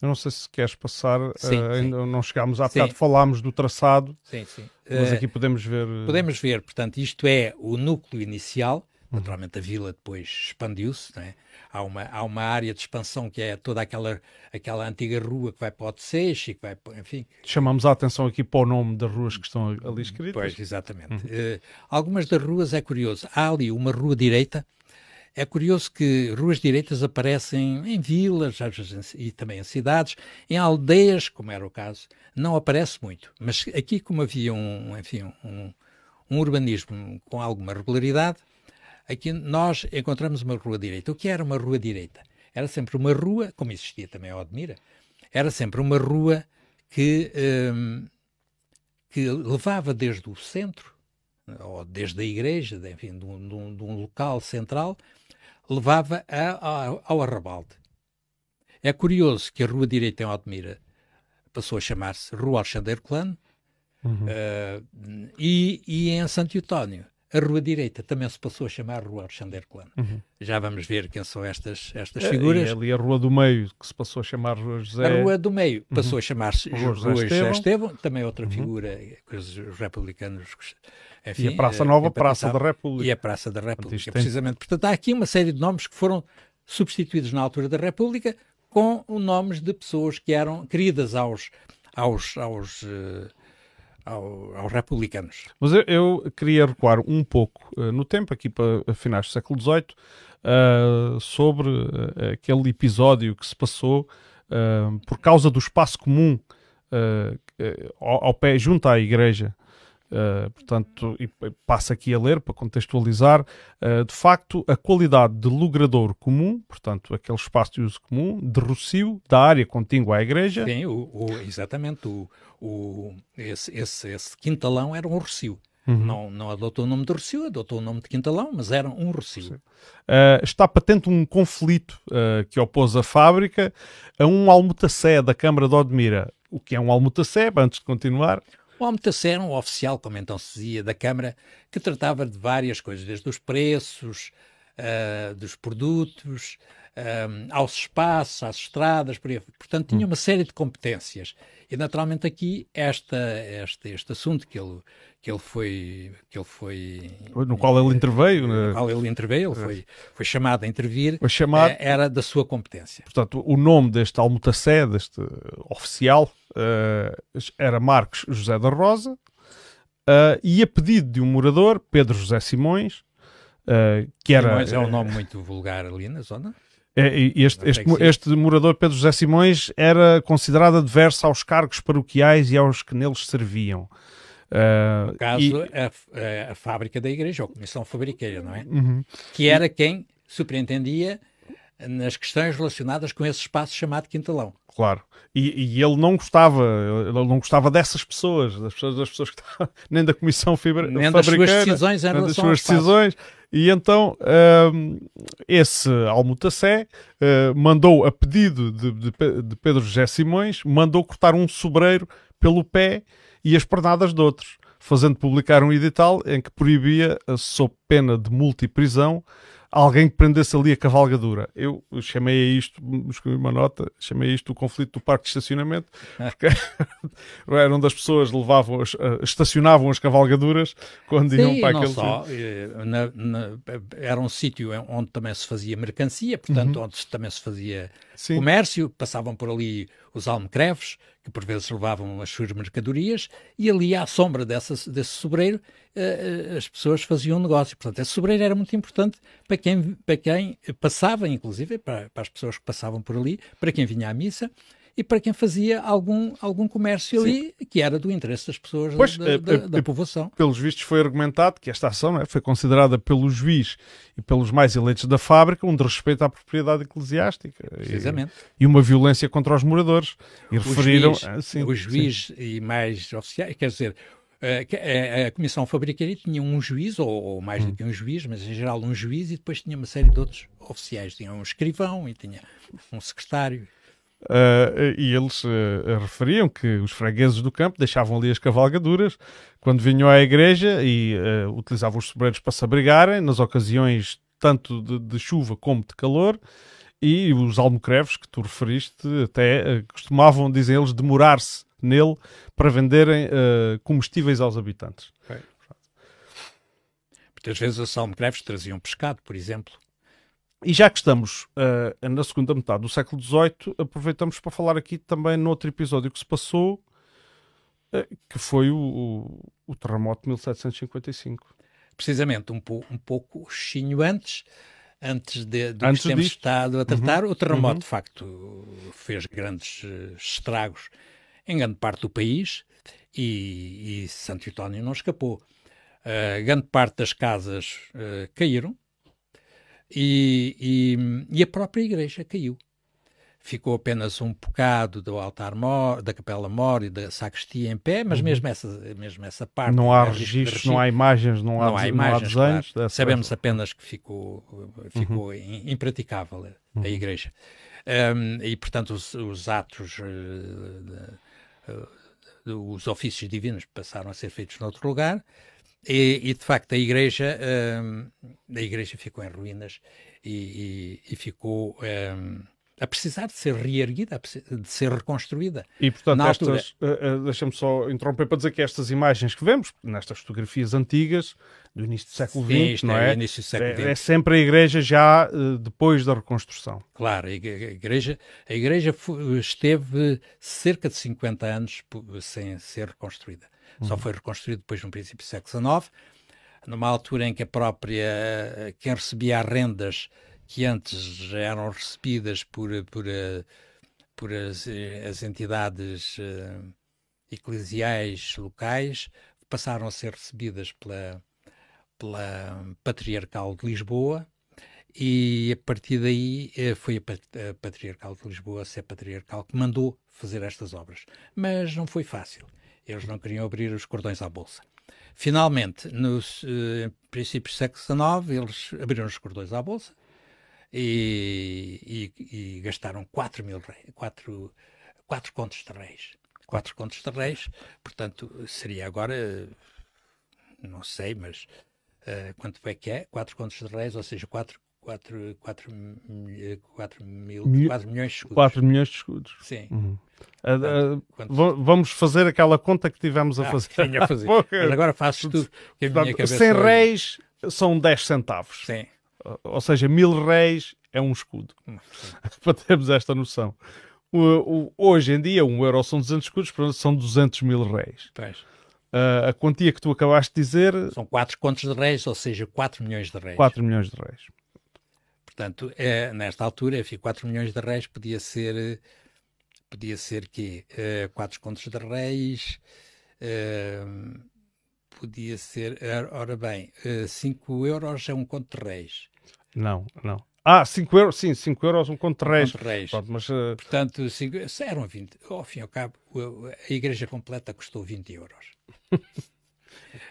Eu não sei se queres passar, eh, sim, uh, sim. ainda não chegámos há bocado, falámos do traçado, sim, sim. mas eh, aqui podemos ver. Eh, podemos ver, portanto, isto é o núcleo inicial Uhum. Naturalmente a vila depois expandiu-se, é? há, uma, há uma área de expansão que é toda aquela, aquela antiga rua que vai para o Tseche, que vai para, enfim... Chamamos a atenção aqui para o nome das ruas que estão ali escritas. Pois, exatamente. Uhum. Uh, algumas das ruas é curioso, há ali uma rua direita, é curioso que ruas direitas aparecem em vilas às vezes, e também em cidades, em aldeias, como era o caso, não aparece muito. Mas aqui, como havia um, enfim, um, um urbanismo com alguma regularidade, Aqui nós encontramos uma rua direita. O que era uma rua direita? Era sempre uma rua, como existia também a Odmira, era sempre uma rua que, um, que levava desde o centro, ou desde a igreja, enfim, de um, de um local central, levava a, a, ao arrabalde. É curioso que a rua direita em Odmira passou a chamar-se Rua Alexandre Clano, uhum. uh, e, e em Santo Eutónio a Rua Direita também se passou a chamar Rua Alexander Colano. Uhum. Já vamos ver quem são estas, estas é, figuras. E ali a Rua do Meio, que se passou a chamar Rua José... A Rua do Meio uhum. passou uhum. a chamar-se Rua José, José Estevão. Estevão. Também outra uhum. figura que os republicanos... Enfim, e a Praça Nova, é, Praça da República. E a Praça da República, precisamente. Tem... Portanto, há aqui uma série de nomes que foram substituídos na altura da República com nomes de pessoas que eram queridas aos, aos, aos eh, ao, aos republicanos. Mas eu, eu, queria recuar um pouco uh, no tempo, aqui para finais do século XVIII, uh, eh, sobre uh, aquele episódio que se passou por causa do espaço comum ao, ao, pé, junto à igreja, Uh, portanto, e passo aqui a ler para contextualizar. Uh, de facto, a qualidade de logrador comum, portanto, aquele espaço de uso comum, de rocio, da área contígua à igreja. Sim, o, o, exatamente. O, o, esse, esse, esse quintalão era um rocio. Uhum. Não, não adotou o nome de Rocio, adotou o nome de Quintalão, mas era um Rocio. Uh, eh, está patente um conflito uh, que opôs a fábrica a um almutacé da Câmara de Odmira. O que é um almutacé, antes de continuar? O era um oficial, como então se dizia, da Câmara, que tratava de várias coisas, desde os preços, uh, dos produtos, um, ah, aos espaços, às estradas, por aí. portanto, tinha hum. uma série de competências. E naturalmente aqui esta, esta, este assunto que ele, que ele foi que ele foi no qual ele interveio, né? no qual ele interveio, ele é. foi foi chamado a intervir, foi chamado, eh, era da sua competência. Portanto, o nome deste almutacé, deste oficial, eh, era Marcos José da Rosa. Eh, e a pedido de um morador, Pedro José Simões, que era. Simões é um nome muito vulgar ali na zona. É, este, este, este, morador Pedro José Simões era considerado adverso aos cargos paroquiais e aos que neles serviam. Uh, no caso, e... a, a, fábrica da igreja, ou comissão fabriqueira, não é? Uhum. Que era quem superintendia nas questões relacionadas com esse espaço chamado Quintalão. Claro. E, e, ele não gostava, ele não gostava dessas pessoas, das pessoas, das pessoas que estavam, *laughs* nem da Comissão Fibra, nem das suas decisões em relação das suas decisões. E então um, esse Almutacé uh, hum, mandou, a pedido de, de, de, Pedro José Simões, mandou cortar um sobreiro pelo pé e as pernadas de outros, fazendo publicar um edital em que proibia, sob pena de multiprisão, prisão alguém que prendesse ali a cavalgadura. Eu chamei a isto, escrevi uma nota, chamei a isto o conflito do parque de estacionamento, ah. porque *laughs* era onde as pessoas levavam, as, eh, estacionavam as cavalgaduras quando Sim, iam para aquele só, na, na, Era um sítio onde também se fazia mercancia, portanto, uhum. onde também se fazia Sim. comércio, passavam por ali os almocreves, que por vezes levavam as suas mercadorias, e ali à sombra dessa, desse sobreiro eh, eh, as pessoas faziam negócio. Portanto, esse sobreiro era muito importante para quem, para quem passava, inclusive, para, para as pessoas que passavam por ali, para quem vinha à missa, e para quem fazia algum, algum comércio ali, que era do interesse das pessoas pois, da, da, eh, eh, da, povoação. Pelos vistos foi argumentado que esta ação é, foi considerada pelo juiz e pelos mais eleitos da fábrica um desrespeito à propriedade eclesiástica. Precisamente. E, e uma violência contra os moradores. E o referiram... Juiz, assim, eh, o juiz, sim. e mais oficiais, quer dizer, a Comissão Fabricaria tinha um juiz, ou, mais do hum. que um juiz, mas em geral um juiz, e depois tinha uma série de outros oficiais. Tinha um escrivão e tinha um secretário Uh, e eles uh, referiam que os fregueses do campo deixavam ali as cavalgaduras quando vinham à igreja e uh, utilizavam os sobreiros para se abrigarem nas ocasiões tanto de, de chuva como de calor e os almocreves que tu referiste até costumavam, dizem eles, demorar-se nele para venderem comestíveis aos habitantes. Okay. Muitas vezes os almocreves traziam pescado, por exemplo. E já que estamos uh, na segunda metade do século XVIII, aproveitamos para falar aqui também noutro episódio que se passou, uh, que foi o, o, o, terremoto de 1755. Precisamente, um, po, um pouco chinho antes, antes de, do antes que temos disto. estado a uhum. tratar, uhum. o terremoto uhum. de facto fez grandes eh, estragos em grande parte do país e, e Santo António não escapou. Uh, grande parte das casas caíram, e, e, e a própria igreja caiu ficou apenas um bocado do altar mor, da capela mor e da sacristia em pé, mas uhum. mesmo, essa, mesmo essa parte... Não há é registros, não há imagens, não há, não há, imagens, não há desenhos... Claro. Sabemos apenas que ficou, ficou uhum. impraticável a, a uhum. igreja. Um, e, portanto, os, os atos... Uh, eh, uh, eh, os ofícios divinos passaram a ser feitos noutro lugar, e, e de facto a igreja, um, a igreja ficou em ruínas e, e, e ficou um, a precisar de ser reerguida, de ser reconstruída. E portanto, altura... estas, uh, uh, eh, deixa-me só interromper para dizer que estas imagens que vemos, nestas fotografias antigas, do início do século Sim, XX, não é? É, é, é sempre a Igreja já uh, depois da reconstrução. Claro, a Igreja, a igreja esteve cerca de 50 anos sem ser reconstruída só uhum. foi reconstruído depois no princípio do século XIX, numa altura em que a própria, eh, quem recebia rendas que antes eram recebidas por, eh, por, eh, por as, as entidades uh, eclesiais locais, passaram a ser recebidas pela, pela Patriarcal de Lisboa, e a partir daí foi a Patriarcal de Lisboa, a ser Patriarcal, que mandou fazer estas obras. Mas não foi fácil. Eles não queriam abrir os cordões à Bolsa. Finalmente, nos eh, princípios do século XIX, eles abriram os cordões à Bolsa e, e, e gastaram 4 mil reis, 4, 4 contos de reis. 4 contos de reis, portanto, seria agora, não sei, mas uh, quanto é que é? 4 contos de reis, ou seja, 4 4, 4, 4, mil, 4 milhões de escudos. 4 milhões de escudos. Sim. Uhum. Portanto, uh, quantos... Vamos fazer aquela conta que tivemos a ah, fazer. Tinha a fazer. *laughs* Mas agora faço tudo. Que Portanto, 100 hoje... reis são 10 centavos. Sim. Ou seja, mil reis é um escudo. Hum, *laughs* Para termos esta noção. O, o, hoje em dia, um euro são 200 escudos, portanto, são 200 mil reis. Pois. Uh, a quantia que tu acabaste de dizer. São 4 contos de reis, ou seja, 4 milhões de reis. 4 milhões de reis. Portanto, é, nesta altura, enfim, 4 milhões de réis podia ser, podia ser quê? Uh, eh, 4 contos de réis, uh, eh, podia ser, eh, ora bem, uh, 5 euros é um conto de réis. Não, não. Ah, 5 euros, sim, 5 euros um conto de réis. Conto de réis. Pronto, mas, uh... Portanto, cinco, eram 20, ao fim e ao cabo, a igreja completa custou 20 euros. *laughs*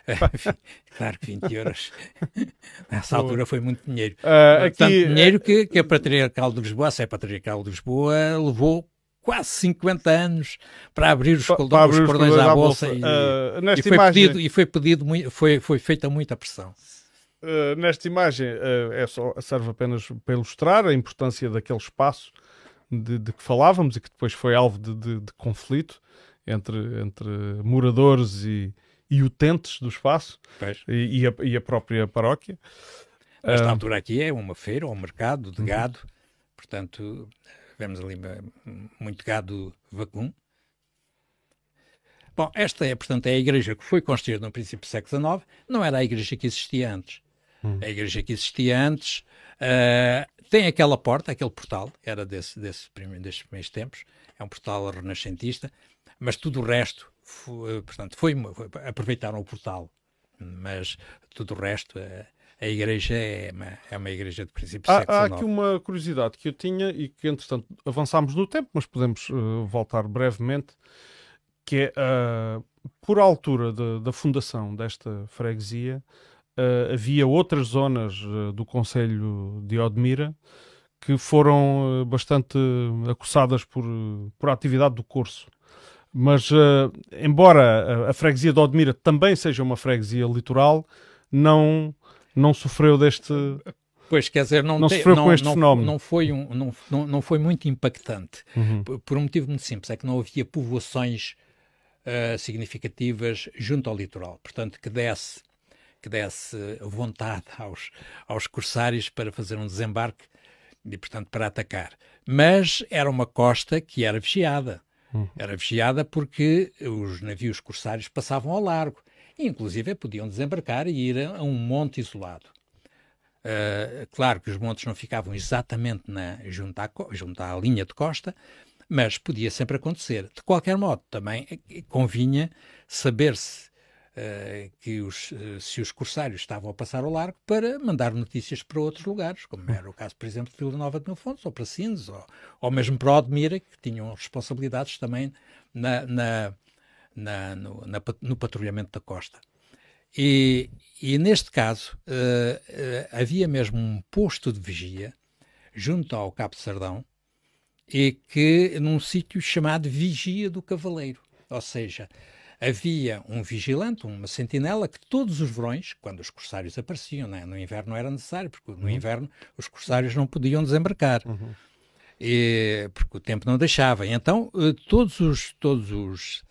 *laughs* claro que 20 euros *laughs* nessa altura foi muito dinheiro. Uh, Tanto dinheiro ah, que, que a Patriarcal de Lisboa, a Patriarcal de Lisboa, levou quase 50 anos para abrir os, para, para abrir os cordões, cordões à bolsa, bolsa. E, uh, e, foi imagem... pedido, e foi pedido, foi, foi feita muita pressão. Uh, nesta imagem uh, é só, serve apenas para ilustrar a importância daquele espaço de, de que falávamos e que depois foi alvo de, de, de conflito entre, entre moradores e, e utentes do espaço e, e, a, e, a, própria paróquia. esta ah, altura aqui é uma feira ou um mercado de uhum. gado, uhum. portanto, vemos ali muito gado vacum. Bom, esta é, portanto, é a igreja que foi construída no princípio do século XIX, não era a igreja que existia antes. Hum. A igreja que existia antes uh, tem aquela porta, aquele portal, era desse, desse primeiro, primeiros tempos, é um portal renascentista, mas tudo o resto foi, eh, portanto, foi, foi, aproveitaram o portal, mas tudo o resto, a, eh, a igreja é uma, é uma igreja de princípio há, há aqui uma curiosidade que eu tinha e que, entretanto, avançámos no tempo, mas podemos uh, voltar brevemente, que é, uh, por altura de, da fundação desta freguesia, uh, havia outras zonas do Conselho de Odmira que foram bastante acossadas por, por atividade do curso. Mas, uh, embora a, freguesia de Odmira também seja uma freguesia litoral, não, não sofreu deste. Pois, quer dizer, não, não, com não, não, não, foi um, não, não, não foi muito impactante, uhum. por, por um motivo muito simples, é que não havia povoações uh, significativas junto ao litoral, portanto, que desse, que desse vontade aos, aos corsários para fazer um desembarque e, portanto, para atacar. Mas era uma costa que era vigiada, Hum. Era vigiada porque os navios corsários passavam ao largo. E, inclusive, podiam desembarcar e ir a, um monte isolado. Uh, claro que os montes não ficavam exatamente na, junto, à, junto à linha de costa, mas podia sempre acontecer. De qualquer modo, também eh, convinha saber-se eh, que os, eh, se os corsários estavam a passar ao largo para mandar notícias para outros lugares, como hum. era o caso, por exemplo, de Vila Nova de Milfontes, ou para Sines, ou, ou mesmo para Odmira, que tinham responsabilidades também na, na, na no, na, no patrulhamento da costa. E, e neste caso, uh, uh, havia mesmo um posto de vigia junto ao Cabo Sardão, e que num sítio chamado Vigia do Cavaleiro, ou seja, havia um vigilante, uma sentinela, que todos os verões, quando os corsários apareciam, né? no inverno não era necessário, porque no uhum. inverno os corsários não podiam desembarcar. Uhum. E, porque o tempo não deixava. então, eh, todos os, todos os,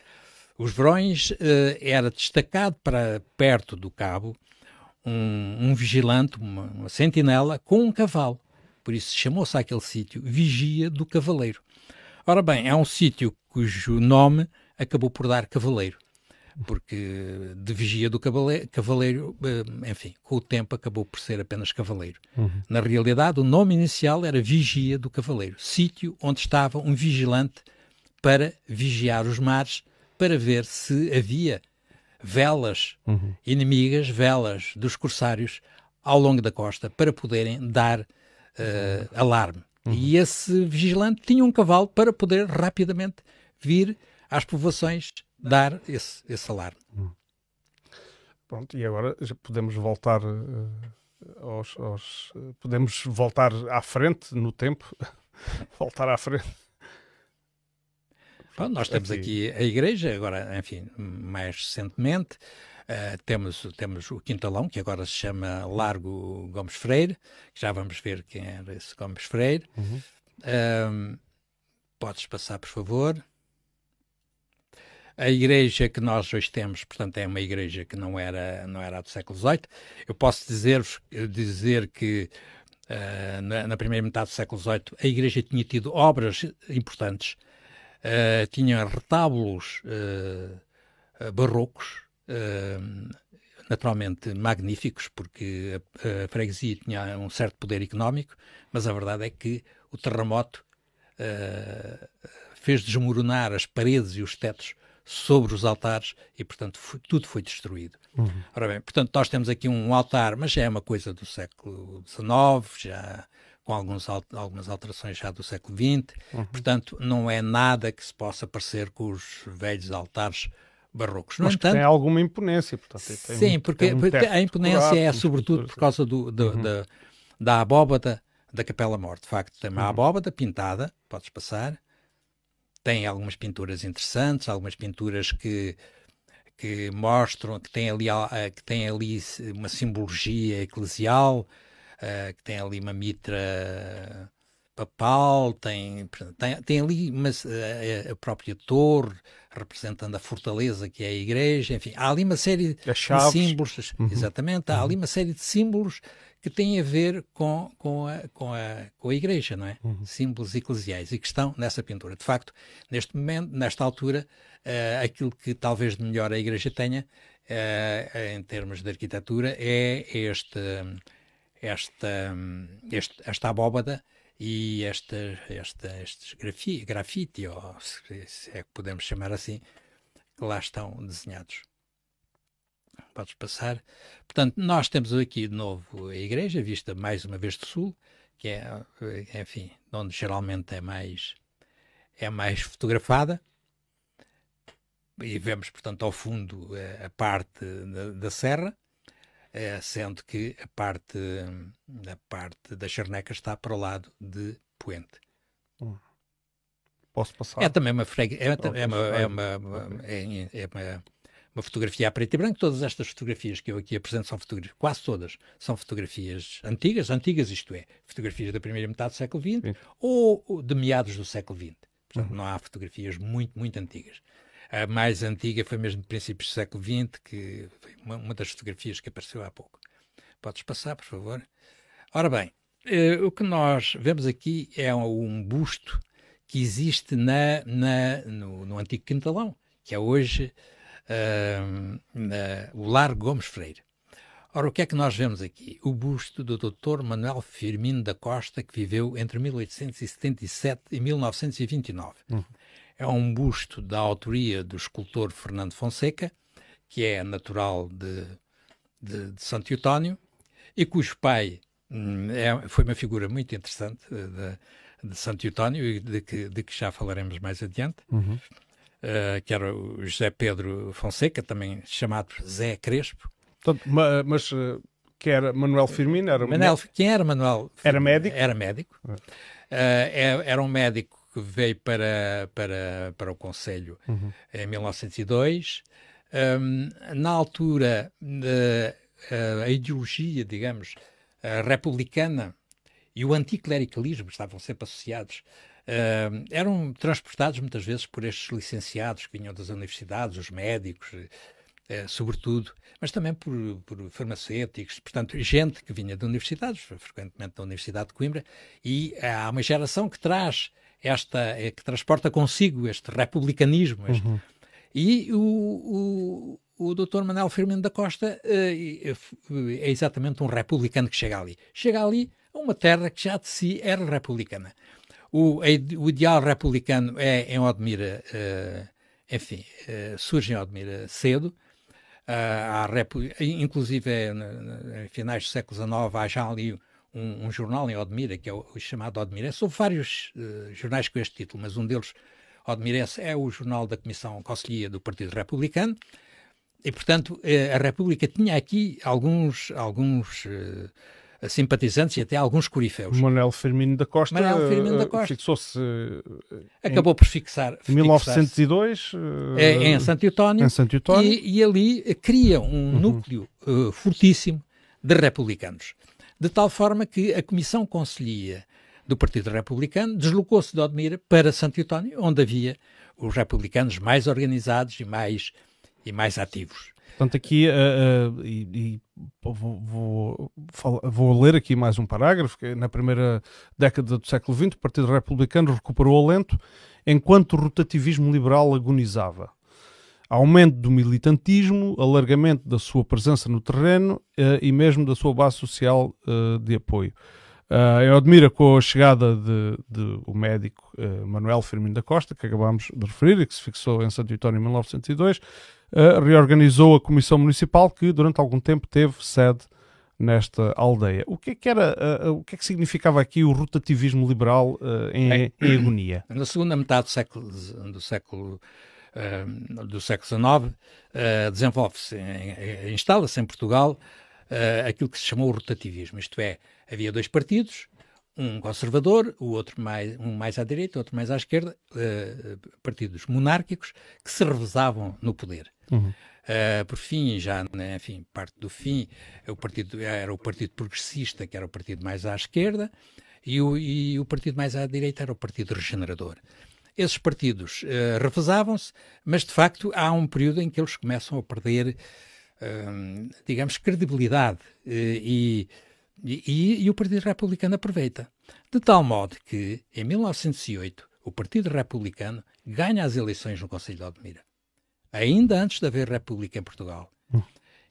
os verões, eh, era destacado para perto do cabo um, um vigilante, uma, uma, sentinela, com um cavalo. Por isso chamou-se aquele sítio Vigia do Cavaleiro. Ora bem, é um sítio cujo nome acabou por dar cavaleiro. Porque de vigia do cavaleiro, cavaleiro eh, enfim, com o tempo acabou por ser apenas cavaleiro. Uhum. Na realidade, o nome inicial era vigia do cavaleiro, sítio onde estava um vigilante para vigiar os mares, para ver se havia velas uhum. inimigas, velas dos corsários ao longo da costa, para poderem dar uh, alarme. Uhum. E esse vigilante tinha um cavalo para poder rapidamente vir às povoações dar esse, esse alarme. Hum. Pronto, e agora já podemos voltar uh, aos, aos podemos voltar à frente no tempo, *laughs* voltar à frente. Bom, nós temos aqui. aqui a igreja, agora, enfim, mais recentemente, uh, temos, temos o Quintalão, que agora se chama Largo Gomes Freire, que já vamos ver quem era esse Gomes Freire. Uhum. podes passar, por favor. A igreja que nós hoje temos, portanto, é uma igreja que não era, não era do século XVIII. Eu posso dizer dizer que uh, na, na, primeira metade do século XVIII a igreja tinha tido obras importantes, uh, tinha retábulos uh, barrocos naturalmente magníficos, porque a, a, freguesia tinha um certo poder económico, mas a verdade é que o terremoto uh, fez desmoronar as paredes e os tetos sobre os altares e, portanto, foi, tudo foi destruído. Uhum. Ora bem, portanto, nós temos aqui um altar, mas já é uma coisa do século XIX, já com alguns, algumas alterações já do século XX, uhum. portanto, não é nada que se possa parecer com os velhos altares barrocos. Mas entanto, tem alguma imponência. Portanto, tem, sim, porque, um porque a imponência é sobretudo por causa do, do, uhum. da, da abóbada da Capela Morte. De facto, tem uma uhum. abóbada pintada, podes passar, tem algumas pinturas interessantes, algumas pinturas que que mostram que tem ali, eh, que tem ali uma simbologia eclesial, eh, que tem ali uma mitra papal, tem, tem, tem ali uma, a, eh, a, própria torre representando a fortaleza que é a igreja, enfim, há ali uma série de símbolos, uhum. exatamente, há ali uhum. uma série de símbolos que têm a ver com, com, a, com, a, com a igreja, não é? Uhum. Símbolos eclesiais e que estão nessa pintura. De facto, neste momento, nesta altura, uh, aquilo que talvez de melhor a igreja tenha uh, em termos de arquitetura é este, esta, este, esta abóbada e esta, esta, estes grafi, grafite, ou se, se é que podemos chamar assim, que lá estão desenhados podes passar. Portanto, nós temos aqui de novo a igreja, vista mais uma vez do sul, que é, eh, enfim, onde geralmente é mais, é mais fotografada. E vemos, portanto, ao fundo eh, a parte da, da serra, eh, sendo que a parte, a parte da charneca está para o lado de Puente. Hum. Posso passar? É também uma freguesia. É, é, é, é, é, uma, uma fotografia a preto e branco. Todas estas fotografias que eu aqui apresento são fotografias, quase todas, são fotografias antigas, antigas isto é, fotografias da primeira metade do século XX Sim. ou de meados do século XX. Portanto, uhum. não há fotografias muito, muito antigas. A mais antiga foi mesmo de princípios do século XX, que foi uma, uma das fotografias que apareceu há pouco. Podes passar, por favor. Ora bem, eh, o que nós vemos aqui é um busto que existe na, na no, no antigo quintalão, que é hoje uh, o Largo Gomes Freire. Ora, o que é que nós vemos aqui? O busto do Dr. Manuel Firmino da Costa, que viveu entre 1877 e 1929. Uhum. É um busto da autoria do escultor Fernando Fonseca, que é natural de, de, de Santo Eutónio, e cujo pai hum, é, foi uma figura muito interessante eh, de, de Santo Eutónio, de que, de que já falaremos mais adiante. Uhum. Eh, que era o José Pedro Fonseca, também chamado Zé Crespo. Portanto, mas eh, que era Manuel Firmino? Era Manuel, quem era Manuel? Era médico? Era médico. Uh, era um médico que veio para, para, para o Conselho uhum. em 1902. Um, na altura, uh, a ideologia, digamos, republicana e o anticlericalismo estavam sempre associados Uh, eram transportados muitas vezes por estes licenciados que vinham das universidades, os médicos, uh, sobretudo, mas também por, por, farmacêuticos, portanto, gente que vinha de universidades, frequentemente da Universidade de Coimbra, e há uma geração que traz esta, eh, que transporta consigo este republicanismo. Este, uhum. E o, o, o doutor Manuel Firmino da Costa é, é exatamente um republicano que chega ali. Chega ali a uma terra que já de si era republicana. O, o ideal republicano é em Odmira, uh, enfim, uh, surge em Odmira cedo. Uh, inclusive, é, em finais do século XIX, há já ali um, um, jornal em Odmira, que é o, o chamado Odmirense. Houve vários uh, jornais com este título, mas um deles, Odmirense, é o jornal da Comissão Conselhia do Partido Republicano. E, portanto, uh, a República tinha aqui alguns, alguns uh, eh, simpatizantes e até alguns corifeus. Manuel Firmino da Costa, Manuel eh, Firmino da eh, Costa fixou-se. Acabou por fixar. Em 1902, em, em Santo António. Em Santo António. E, e ali cria um uhum. núcleo uh, fortíssimo de republicanos. De tal forma que a Comissão Conselhia do Partido Republicano deslocou-se de Odmira para Santo António, onde havia os republicanos mais organizados e mais, e mais ativos. Portanto, aqui, uh, uh, e, e vou, vou, vou, ler aqui mais um parágrafo, que é, na primeira década do século XX, o Partido Republicano recuperou o alento enquanto o rotativismo liberal agonizava. Aumento do militantismo, alargamento da sua presença no terreno uh, e mesmo da sua base social de apoio. Uh, eu admiro com a chegada de, de o médico uh, Manuel Firmino da Costa, que acabámos de referir e que se fixou em Santo António em 1902, reorganizou a Comissão Municipal, que durante algum tempo teve sede nesta aldeia. O que é que, era, uh, o que, é que significava aqui o rotativismo liberal uh, em, em, agonia? *clears throat* Na segunda metade do século, do século uh, do século XIX, eh, desenvolve-se, eh, instala-se em Portugal aquilo que se chamou o rotativismo, isto é, havia dois partidos, um conservador, o outro mais, um mais à direita, outro mais à esquerda, partidos monárquicos que se revezavam no poder. Uhum. Uh, por fim, já, né, enfim, parte do fim, é o partido era o Partido Progressista, que era o partido mais à esquerda, e o, e o partido mais à direita era o Partido Regenerador. Esses partidos uh, revezavam-se, mas de facto há um período em que eles começam a perder, uh, digamos, credibilidade eh, e, e, e o Partido Republicano aproveita. De tal modo que, em 1908, o Partido Republicano ganha as eleições no Conselho de Odmira ainda antes de haver República em Portugal. Hum.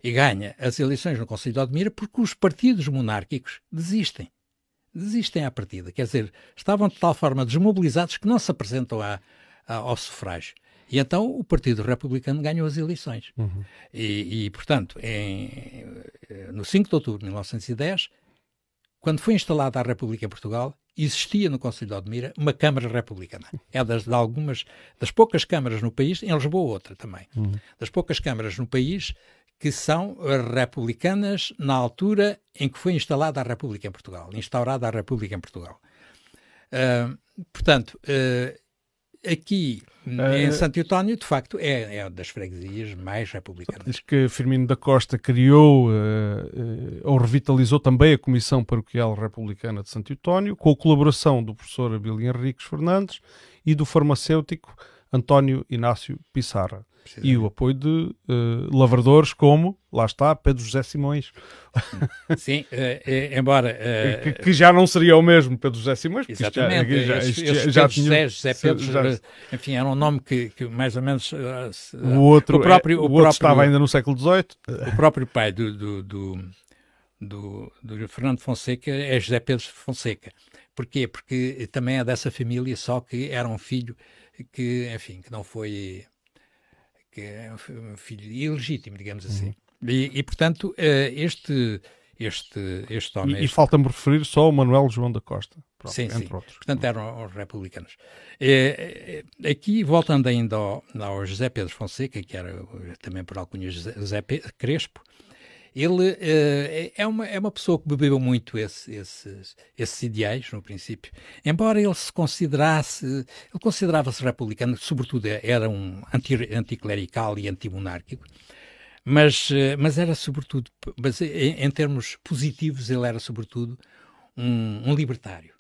E ganha as eleições no Conselho de Odmira porque os partidos monárquicos desistem. Desistem à partida. Quer dizer, estavam de tal forma desmobilizados que não se apresentam à, à, ao sufrágio. E então o Partido Republicano ganhou as eleições. Uhum. E, e, portanto, em, eh, no 5 de outubro de 1910, quando foi instalada a República em Portugal, existia no Conselho de Odmira uma Câmara Republicana. É das, de algumas, das poucas câmaras no país, em Lisboa outra também, uhum. das poucas câmaras no país que são republicanas na altura em que foi instalada a República em Portugal, instaurada a República em Portugal. Uh, portanto, uh, aqui é. em Santo António, de facto, é, é das freguesias mais republicanas. Diz que Firmino da Costa criou uh, uh, ou revitalizou também a Comissão Paroquial Republicana de Santo António, com a colaboração do professor Abílio Henriques Fernandes e do farmacêutico António Inácio Pissarra. E o apoio de uh, lavradores como, lá está, Pedro José Simões. *laughs* Sim, uh, embora... Uh, que, que, já não seria o mesmo Pedro José Simões, porque é- exatamente, já, já, este, já José, José Pedro, já... enfim, era um nome que, que mais ou menos... o outro, o próprio, é- o, o outro próprio, estava ainda no século XVIII. O próprio pai do, do, do, do, do Fernando Fonseca é José Pedro Fonseca. Porquê? Porque também é dessa família, só que era um filho que, enfim, que não foi que é um filho ilegítimo, digamos assim. Uhum. E, e, portanto, eh, este, este, este homem. E, este... e falta-me referir só ao Manuel João da Costa, próprio, sim, entre sim. outros. Portanto, eram os republicanos. Eh, eh, aqui, voltando ainda ao, ao José Pedro Fonseca, que era também por alcunha José, José Crespo, ele uh, é, uma, é uma pessoa que bebeu muito esse, esses, esses ideais, no princípio. Embora ele se considerasse, ele considerava-se republicano, sobretudo era um anti, anticlerical e antimonárquico, mas, eh, mas era sobretudo, mas em, em termos positivos, ele era sobretudo um, um libertário,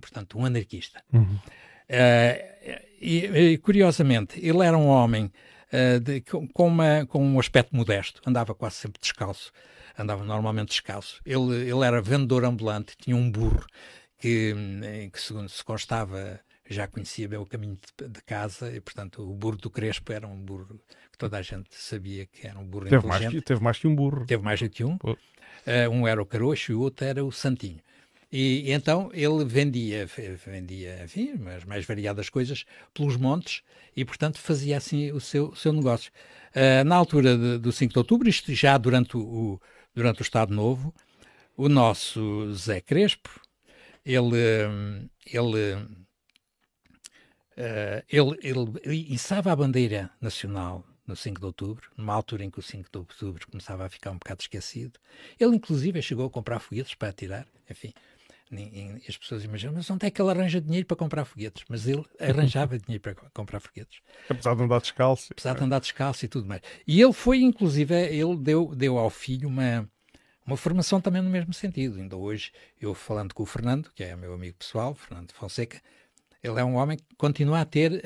portanto, um anarquista. Uhum. Uh, e, e, curiosamente, ele era um homem eh, de, com, uma, com, um aspecto modesto, andava quase sempre descalço, andava normalmente descalço. Ele, ele era vendedor ambulante, tinha um burro que, eh, que segundo se constava, já conhecia bem o caminho de, de, casa e, portanto, o burro do Crespo era um burro que toda a gente sabia que era um burro teve inteligente. Mais que, teve mais que um burro. Teve mais do que um. Uh, um era o Caroxo e o outro era o Santinho. E, e então ele vendia, vendia enfim, as mais variadas coisas pelos montes e, portanto, fazia assim o seu, o seu negócio. Uh, na altura de, do 5 de outubro, isto já durante o, durante o Estado Novo, o nosso Zé Crespo, ele, ele, ah, ele, ele içava a bandeira nacional no 5 de outubro, numa altura em que o 5 de outubro começava a ficar um bocado esquecido. Ele, inclusive, chegou a comprar foguetes para tirar, enfim, as pessoas imaginam, mas onde é que ele arranja dinheiro para comprar foguetes? Mas ele arranjava *laughs* dinheiro para comprar foguetes. Apesar de andar descalço. Apesar de andar descalço e tudo mais. E ele foi, inclusive, é, ele deu, deu ao filho uma, uma formação também no mesmo sentido. Ainda hoje, eu falando com o Fernando, que é meu amigo pessoal, Fernando Fonseca, ele é um homem que continua a ter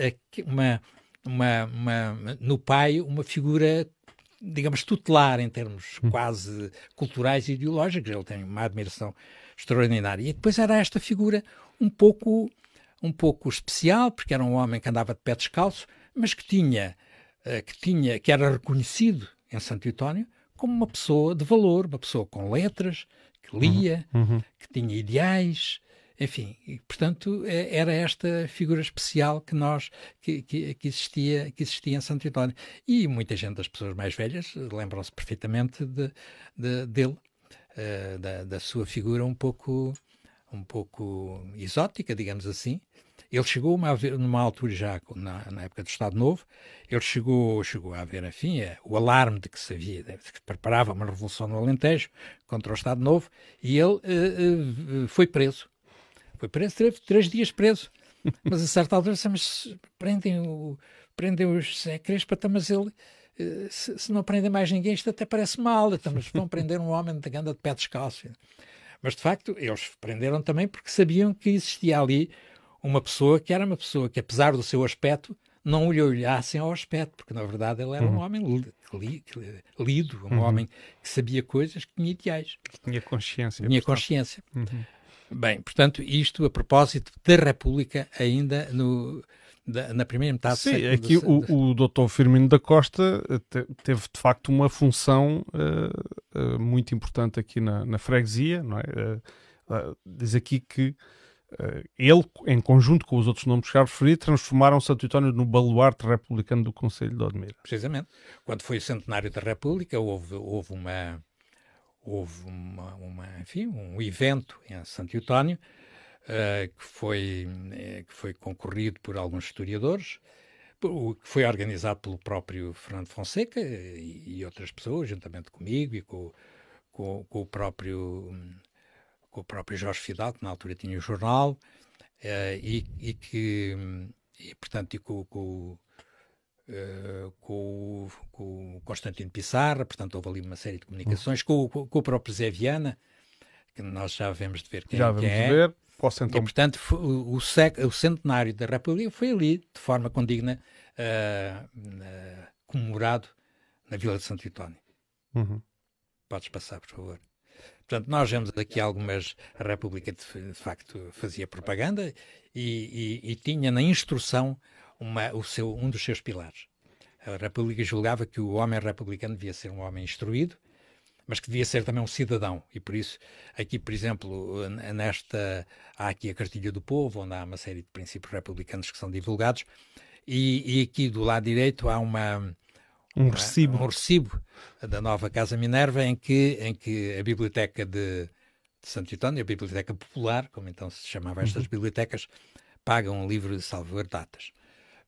uma, uma, uma no pai uma figura digamos, tutelar em termos hum. quase culturais e ideológicos. Ele tem uma admiração extraordinária. E depois era esta figura um pouco, um pouco especial, porque era um homem que andava de pé descalço, mas que tinha, eh, que tinha, que era reconhecido em Santo António como uma pessoa de valor, uma pessoa com letras, que uhum. lia, uhum. que tinha ideais, enfim, e, portanto é, era esta figura especial que nós que, que, que, existia que existia em Santo António e muita gente das pessoas mais velhas lembram-se perfeitamente de, de, dele eh, da, da, sua figura um pouco, um pouco exótica, digamos assim. Ele chegou uma, numa altura já na, na, época do Estado Novo, ele chegou, chegou a haver, enfim, eh, o alarme de que se havia, que preparava uma revolução no Alentejo contra o Estado Novo, e ele uh, uh, foi preso. Foi preso, teve três dias preso. Mas a certa altura, mas prendem, o, prendem os é, crespa, então, mas ele eh, se, se não prender mais ninguém, isto até parece mal. Estamos, então, vão prender um homem que anda de pé descalço. Mas, de facto, eles prenderam também porque sabiam que existia ali uma pessoa que era uma pessoa que, apesar do seu aspecto, não lhe olhassem ao aspecto, porque, na verdade, ele era uhum. um homem li, li, lido, um uhum. homem que sabia coisas que tinha ideais. Que tinha consciência. Tinha portanto. consciência. Uhum. Bem, portanto, isto a propósito da República, ainda no, da, na primeira metade Sim, do século... Sim, aqui do... o, o doutor Firmino da Costa eh, te, teve de facto uma função uh, uh, muito importante aqui na, na freguesia, não é? Uh, diz aqui que ele, em conjunto com os outros nomes que já referi, transformaram Santo António no baluarte republicano do Conselho de Odmira. Precisamente. Quando foi o centenário da República, houve, houve uma houve uma, uma, enfim, um evento em Santo António eh, que, foi, eh, que foi concorrido por alguns historiadores, o que foi organizado pelo próprio Fernando Fonseca eh, e, outras pessoas, juntamente comigo e com, com, com, o próprio com o próprio Jorge Fidal, que na altura tinha o jornal, e, e, que, e, portanto, e com, com Uh, com, o Constantino Pissarra, portanto, houve ali uma série de comunicações, uhum. com, com, com, o próprio Zé Viana, que nós já vemos de ver quem, já é vemos é. Ver. Posso, então... E, portanto, o, sec, o centenário da República foi ali, de forma condigna, uh, uh, comemorado na Vila de Santo António. Uhum. Podes passar, por favor. Portanto, nós vemos aqui algumas. A República, de, de facto, fazia propaganda e, e, e tinha na instrução uma, o seu, um dos seus pilares. A República julgava que o homem republicano devia ser um homem instruído, mas que devia ser também um cidadão. E por isso, aqui, por exemplo, nesta há aqui a Cartilha do Povo, onde há uma série de princípios republicanos que são divulgados, e, e aqui do lado direito há uma um recibo. um recibo da nova Casa Minerva em que, em que a biblioteca de, de Santo Antônio, a biblioteca popular, como então se chamava estas uhum. bibliotecas, paga um livro de salvaguardatas.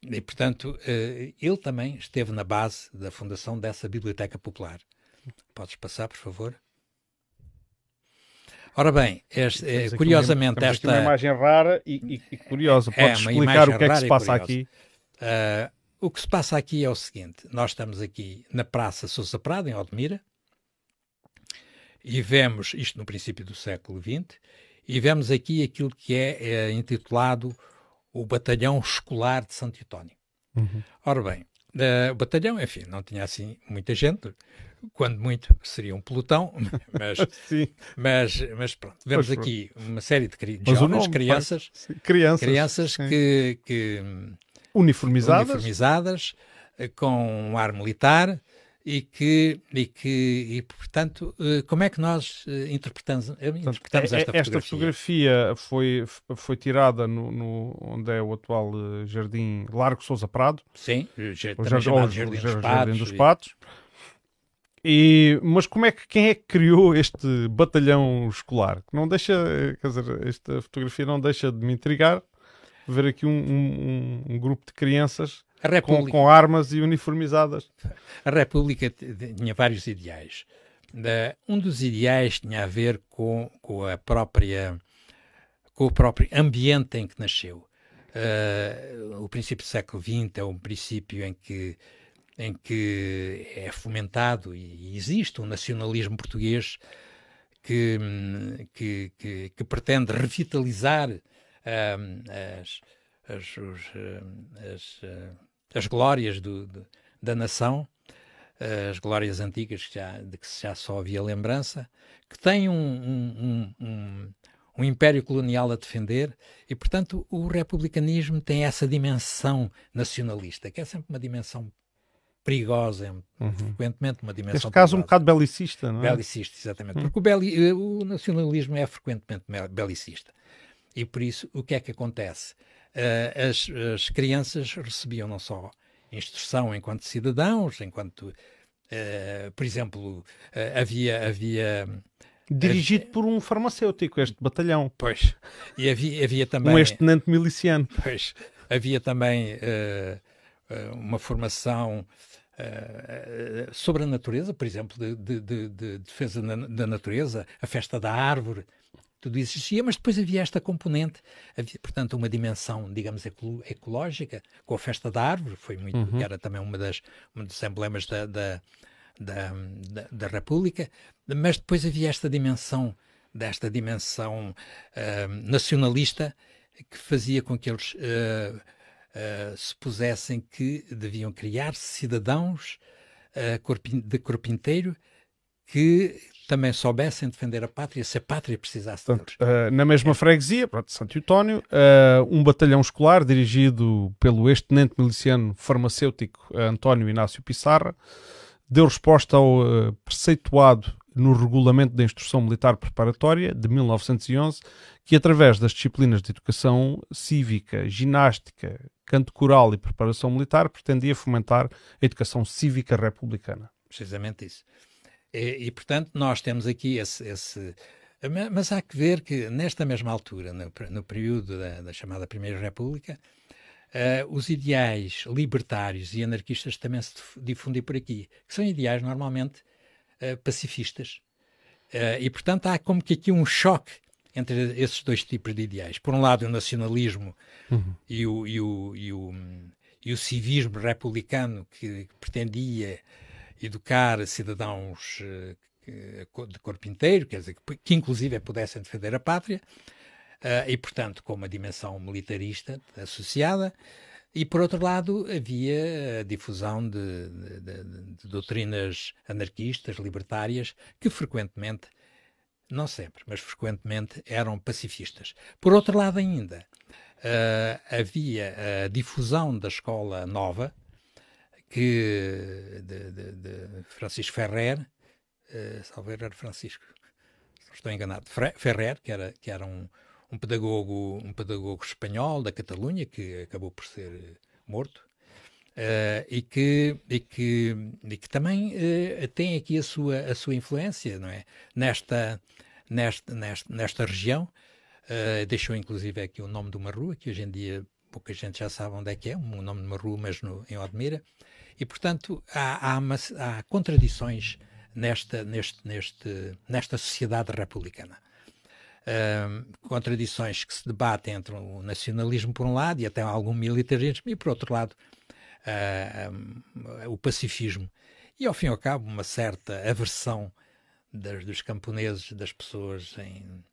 datas. E, portanto, eh, ele também esteve na base da fundação dessa biblioteca popular. Podes passar, por favor. Ora bem, este, é, curiosamente uma, esta... uma imagem rara e, e, e curiosa. É, Podes é, explicar o que é que se passa aqui? Uh, o que se passa aqui é o seguinte. Nós estamos aqui na Praça Sousa Prado, em Odmira, e vemos, isto no princípio do século XX, e vemos aqui aquilo que é, é intitulado o Batalhão Escolar de Santo António. Uhum. Ora bem, uh, o batalhão, enfim, não tinha assim muita gente, quando muito seria um pelotão, *laughs* mas, mas, mas pronto, vemos aqui uma série de, cri jovens, nome, crianças, crianças, crianças que, que hum, uniformizadas. uniformizadas, eh, com um ar militar e que, e que e, portanto, eh, como é que nós eh, interpretamos, interpretamos Portanto, é, esta, esta fotografia? Esta fotografia foi, foi tirada no, no, onde é o atual jardim Largo Sousa Prado. Sim, o jardim, jardim, jardim, dos Patos. Jardim dos Patos. E e, mas como é que quem é que criou este batalhão escolar? Que não deixa, quer dizer, esta fotografia não deixa de me intrigar ver aqui um, um, um grupo de crianças com, com, armas e uniformizadas. A República tinha vários ideais. Um dos ideais tinha a ver com, com a própria com o próprio ambiente em que nasceu. Uh, o princípio do século XX é um princípio em que em que é fomentado e existe um nacionalismo português que, que, que, que pretende revitalizar ah, as, as, os, ah, as, ah, as, glórias do, da nação, as glórias antigas que já, de que já só havia lembrança, que tem um, um, um um império colonial a defender e, portanto, o republicanismo tem essa dimensão nacionalista, que é sempre uma dimensão perigosa, é uhum. frequentemente uma dimensão. Neste caso, um bocado belicista, não é? Belicista, exatamente. Uhum. Porque o, beli, eh, o, nacionalismo é frequentemente belicista. E por isso, o que é que acontece? Uh, as, as, crianças recebiam não só instrução enquanto cidadãos, enquanto, uh, por exemplo, uh, havia. havia hum, Dirigido por um farmacêutico, este batalhão. Pois. E havia, havia também. um ex-tenente miliciano. Pois. Havia também uma formação eh, eh, sobre a natureza, por exemplo, de, de, de, de defesa na, da natureza, a festa da árvore, tudo isso existia, mas depois havia esta componente, havia, portanto, uma dimensão, digamos, ecológica, com a festa da árvore, foi muito, uhum. que era também uma das, um dos emblemas da, da, da, da, da República, mas depois havia esta dimensão, desta dimensão uh, nacionalista, que fazia com que eles uh, uh, se pusessem que deviam criar cidadãos uh, de inteiro que também soubessem defender a pátria se a pátria precisasse Portanto, uh, na mesma é. freguesia, pronto, Santo Eutónio, uh, um batalhão escolar dirigido pelo ex-tenente miliciano farmacêutico António Inácio Pissarra deu resposta ao uh, preceituado no Regulamento da Instrução Militar Preparatória de 1911, que através das disciplinas de educação cívica, ginástica, canto coral e preparação militar pretendia fomentar a educação cívica republicana. Precisamente isso. E, e portanto, nós temos aqui esse, esse... Mas há que ver que, nesta mesma altura, no, no período da, da, chamada Primeira República, uh, os ideais libertários e anarquistas também se difundiram por aqui, que são ideais normalmente eh, pacifistas. Uh, e, portanto, há como que aqui um choque entre esses dois tipos de ideais. Por um lado, o nacionalismo uhum. e, o, e, o, e, o, e o civismo republicano que pretendia educar cidadãos eh, de corpo inteiro, quer dizer, que, que inclusive pudessem defender a pátria, uh, e portanto com uma dimensão militarista associada, e, por outro lado, havia a difusão de, de, de, de doutrinas anarquistas, libertárias, que frequentemente, não sempre, mas frequentemente eram pacifistas. Por outro lado, ainda, uh, havia a difusão da escola nova, que de, Francisco Ferrer, uh, Francisco, estou enganado, Ferrer, que era, que era um um pedagogo, um pedagogo espanhol da Catalunha que acabou por ser eh, morto. Uh, e, que, e, que, e que também uh, tem aqui a sua, a sua influência não é? nesta, nesta, nesta, nesta região. Uh, deixou inclusive aqui o nome de uma rua, que hoje em dia pouca gente já sabe onde é que é, o um nome de uma rua, mas no, em Odmira. E, portanto, há, há, uma, há contradições nesta, neste, neste, nesta sociedade republicana contradições que se debatem entre o nacionalismo por um lado e até algum militarismo, e por outro lado uh, um, o pacifismo. E ao fim e ao cabo, uma certa aversão das, dos camponeses, das pessoas em,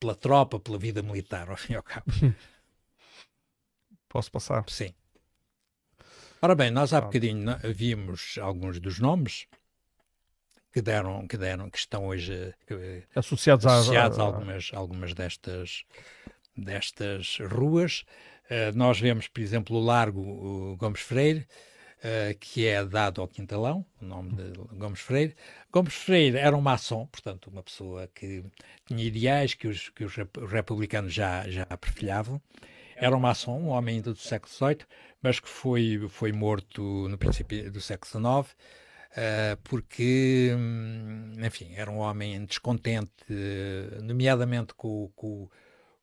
pela tropa, pela vida militar, ao fim e ao cabo. *laughs* Posso passar? Sim. Ora bem, nós há bocadinho vimos alguns dos nomes que deram, que deram, que estão hoje que, eh, associados, associados a, a, algumas, algumas destas, destas ruas. Uh, nós vemos, por exemplo, o Largo Gomes Freire, uh, que é dado ao Quintalão, o nome de Gomes Freire. Gomes Freire era um maçom, portanto, uma pessoa que tinha ideais que os, que os republicanos já, já perfilhavam. Era um maçom, um homem ainda do século XVIII, mas que foi, foi morto no princípio do século XIX eh, porque, hum, enfim, era um homem descontente, nomeadamente com, com,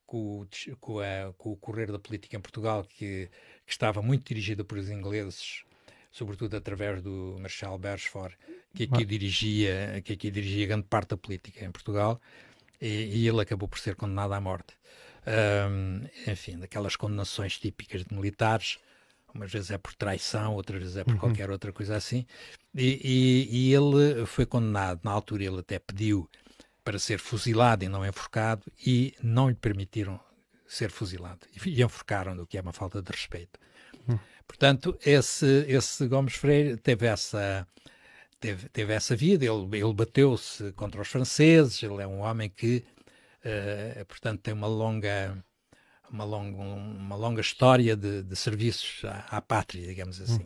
com, com, a, com o correr da política em Portugal, que, que estava muito dirigida por os ingleses, sobretudo através do Marshal Beresford, que aqui dirigia, que aqui dirigia grande parte da política em Portugal, e, e ele acabou por ser condenado à morte. Um, enfim, daquelas condenações típicas de militares, umas vezes é por traição, outras vezes é por uhum. qualquer outra coisa assim. E, e, e, ele foi condenado, na altura ele até pediu para ser fuzilado e não enforcado, e não lhe permitiram ser fuzilado. E enforcaram, o que é uma falta de respeito. Uhum. Portanto, esse, esse Gomes Freire teve essa, teve, teve essa vida, ele, ele bateu-se contra os franceses, ele é um homem que, uh, portanto, tem uma longa uma longa, uma longa história de, de serviços à, à, pátria, digamos hum. assim.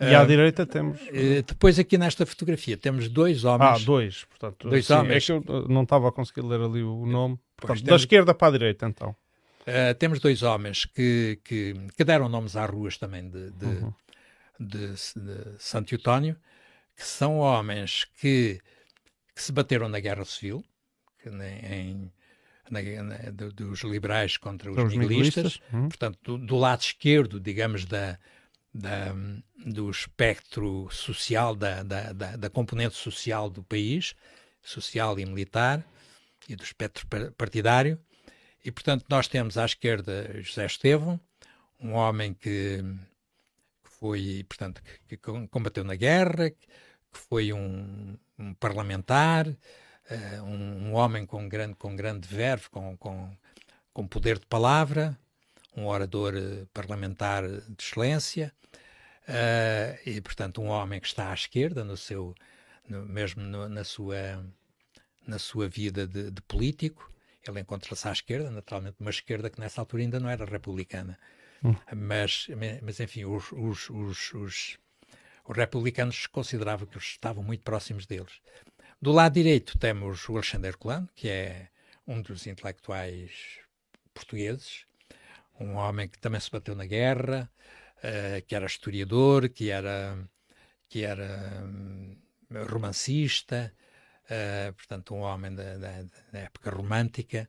E à uh, direita temos. Eh, depois, aqui nesta fotografia, temos dois ah, homens. Ah, dois, portanto. Dois sim, é homens. É que eu eh, não estava a conseguir ler ali o eh, nome. Portanto, temos, da esquerda para a direita, então. Uh, temos dois homens que, que, que, deram nomes às ruas também de, de, uhum. de, de Santo Eutónio, que são homens que, que se bateram na Guerra Civil, em, na, na, dos liberais contra os, os Hum. portanto, do, do, lado esquerdo, digamos, da, da do espectro social, da, da, da, da, componente social do país, social e militar, e do espectro partidário. E, portanto, nós temos à esquerda José Estevão, um homem que, que foi, portanto, que, que, combateu na guerra, que foi um, um parlamentar, uh, um, um, homem com grande, com grande verve, com, com, com poder de palavra, um orador eh, parlamentar de excelência, eh, e, portanto, um homem que está à esquerda, no seu, no, mesmo no, na, sua, na sua vida de, de político. Ele encontra-se à esquerda, naturalmente, uma esquerda que nessa altura ainda não era republicana. Hum. Mas, mas, enfim, os, os, os, os os republicanos consideravam que estavam muito próximos deles. Do lado direito temos o Alexandre Colano, que é um dos intelectuais portugueses, um homem que também se bateu na guerra, uh, que era historiador, que era, que era um, romancista, uh, portanto, um homem da, da, da época romântica,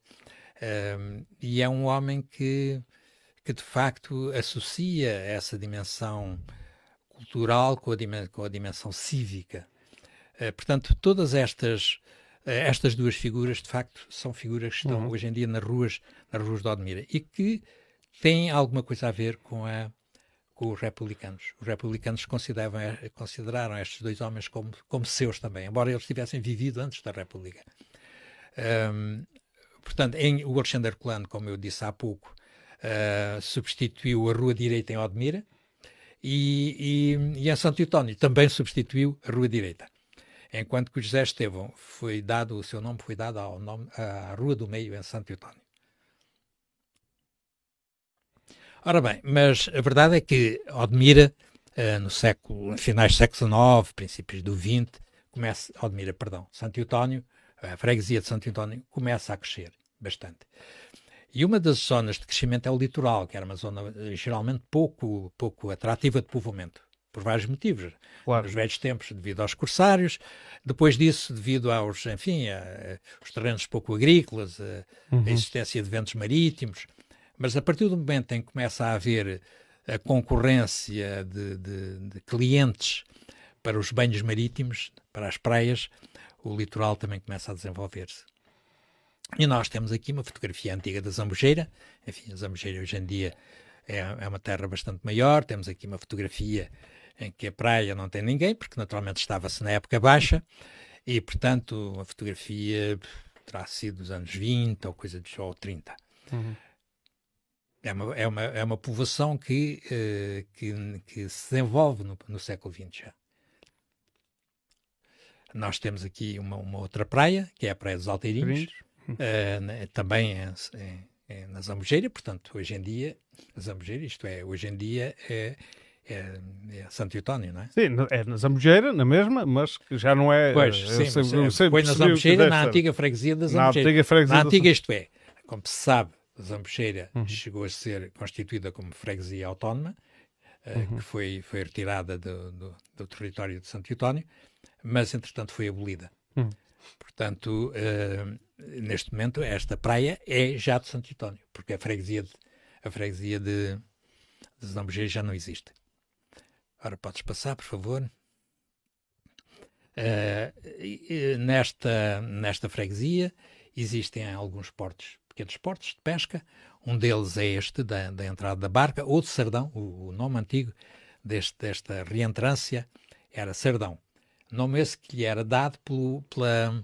uh, e é um homem que, que de facto associa essa dimensão cultural com a, com a dimensão cívica. Eh, portanto, todas estas eh, estas duas figuras, de facto, são figuras que estão uhum. hoje em dia nas ruas, nas ruas de Odmira e que têm alguma coisa a ver com, a, com os republicanos. Os republicanos consideravam, eh, consideraram estes dois homens como, como seus também, embora eles tivessem vivido antes da República. Um, portanto, em, o Alexander Colano, como eu disse há pouco, uh, substituiu a Rua Direita em Odmira e, e, e em Santo António também substituiu a Rua Direita enquanto que José Estevão foi dado, o seu nome foi dado ao nome, à Rua do Meio, em Santo Antônio. Ora bem, mas a verdade é que Odmira, eh, no século, finais do século XIX, princípios do XX, começa, Odmira, perdão, Santo António, a freguesia de Santo António começa a crescer bastante. E uma das zonas de crescimento é o litoral, que era uma zona eh, geralmente pouco, pouco atrativa de povoamento por vários motivos. Claro. Nos velhos tempos, devido aos corsários, depois disso, devido aos, enfim, a, os terrenos pouco agrícolas, a, uhum. a, existência de ventos marítimos. Mas a partir do momento em que começa a haver a concorrência de, de, de clientes para os banhos marítimos, para as praias, o litoral também começa a desenvolver-se. E nós temos aqui uma fotografia antiga da Zambujeira. Enfim, a Zambujeira hoje em dia é, é uma terra bastante maior. Temos aqui uma fotografia em que a praia não tem ninguém, porque naturalmente estava-se na época baixa, e portanto a fotografia terá sido dos anos 20 ou coisa de ou 30. Uhum. É, uma, é, uma, é uma povoação que, eh, que, que, se desenvolve no, no século XX já. Nós temos aqui uma, uma, outra praia, que é a Praia dos Alteirinhos, uhum. eh, também é, é, é na Zambujeira, portanto, hoje em dia, Zambujeira, isto é, hoje em dia é, é, é Santo António, não é? Sim, é na Zambujeira, na mesma, mas já não é. Pois, sim, sempre, é, sempre pois na Zambujeira, na antiga freguesia da Zambujeira. Na antiga freguesia. Na antiga, isto é, como se sabe, Zambujeira uhum. chegou a ser constituída como freguesia autónoma, eh, uhum. que foi, foi retirada do, do, do, território de Santo António, mas entretanto foi abolida. Uhum. Portanto, uh, neste momento, esta praia é já de Santo António, porque a freguesia de, a freguesia de, de Zambujeira já não existe. Ora, podes passar, por favor. Uh, nesta, nesta freguesia existem alguns portos, pequenos portos de pesca. Um deles é este, da, da entrada da barca, ou de Sardão. O, o nome antigo deste, desta reentrância era Sardão. Nome esse que lhe era dado pelo, pela,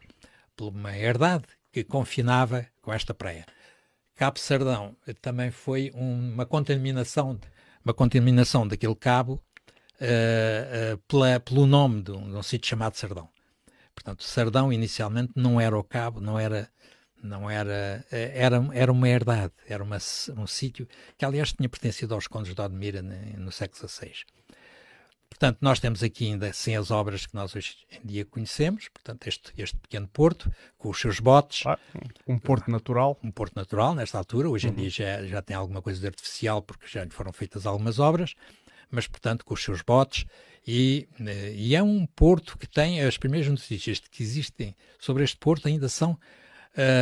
por uma herdade que confinava com esta praia. Cabo Sardão eh, também foi uma contaminação, uma contaminação daquele cabo eh, eh, pela, pelo nome de um, de um sítio chamado Sardão. Portanto, Sardão inicialmente não era o Cabo, não era não era, eh, era, era uma herdade, era uma, um sítio que aliás tinha pertencido aos condes de Admira né, no século XVI. Portanto, nós temos aqui ainda sem as obras que nós hoje em dia conhecemos, portanto, este, este pequeno porto, com os seus botes. Ah, um porto natural. Um porto natural, nesta altura, hoje em uhum. dia já, já tem alguma coisa de artificial, porque já lhe foram feitas algumas obras mas portanto com os seus botes. E, eh, e é um porto que tem as primeiras notícias que existem sobre este porto ainda são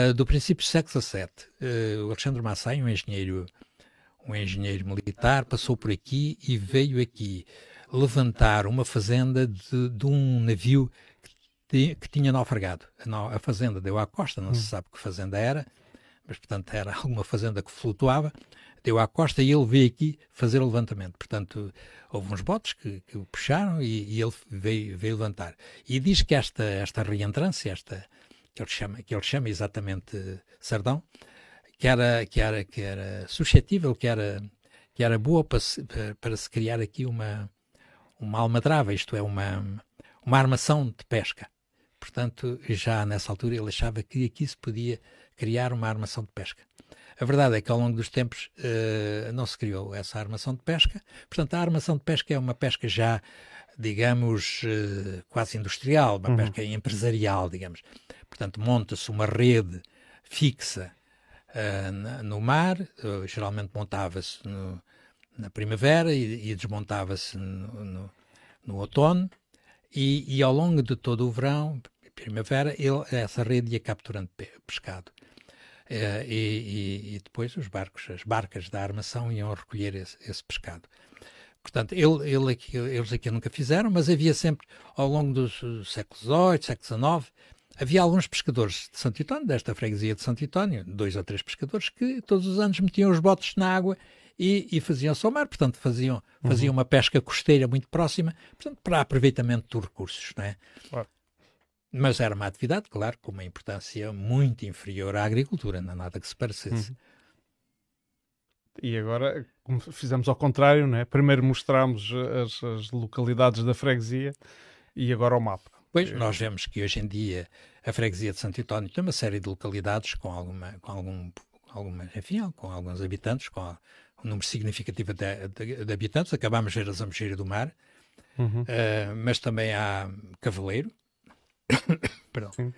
uh, do princípio do século XVII. Uh, eh, Alexandre Massai, um engenheiro, um engenheiro militar, passou por aqui e veio aqui levantar uma fazenda de, de um navio que, que, tinha naufragado. A, a fazenda deu à costa, não hum. se sabe que fazenda era, mas portanto era *laughs* alguma fazenda que flutuava deu à costa e ele veio aqui fazer o levantamento. Portanto, houve uns botes que, que o puxaram e, e ele veio, veio, levantar. E diz que esta, esta reentrância, esta, que, ele chama, que ele chama exatamente Sardão, que era, que era, que era suscetível, que era, que era boa para se, para, para se criar aqui uma, uma almadrava, isto é, uma, uma armação de pesca. Portanto, já nessa altura ele achava que aqui se podia criar uma armação de pesca. A verdade é que ao longo dos tempos uh, não se criou essa armação de pesca. Portanto, a armação de pesca é uma pesca já, digamos, uh, quase industrial, uma uhum. pesca empresarial, digamos. Portanto, monta-se uma rede fixa uh, no mar, geralmente montava-se na primavera e, e desmontava-se no, no, no, outono. E, e ao longo de todo o verão, primavera, ele, essa rede ia capturando pescado. Eh, e, e, depois os barcos, as barcas da armação iam recolher esse, esse pescado. Portanto, ele, ele aqui, eles aqui nunca fizeram, mas havia sempre, ao longo dos séculos XVIII, século XIX, havia alguns pescadores de Santo desta freguesia de Santo dois ou três pescadores, que todos os anos metiam os botes na água e, e faziam-se ao mar, portanto, faziam, faziam uhum. uma pesca costeira muito próxima, portanto, para aproveitamento dos recursos, não é? Claro. Mas era uma atividade, claro, com uma importância muito inferior à agricultura, não há nada que se parecesse. Uhum. E agora fizemos ao contrário, é? Primeiro mostramos as, as localidades da freguesia e agora o mapa. Pois, é. nós vemos que hoje em dia a freguesia de Santo António tem uma série de localidades com alguma, com algum, alguma enfim, com alguns habitantes, com um número significativo de, de, de habitantes. Acabámos de ver a Zambujeira do Mar, uhum. uh, mas também há Cavaleiro, *coughs* Perdão. Sim.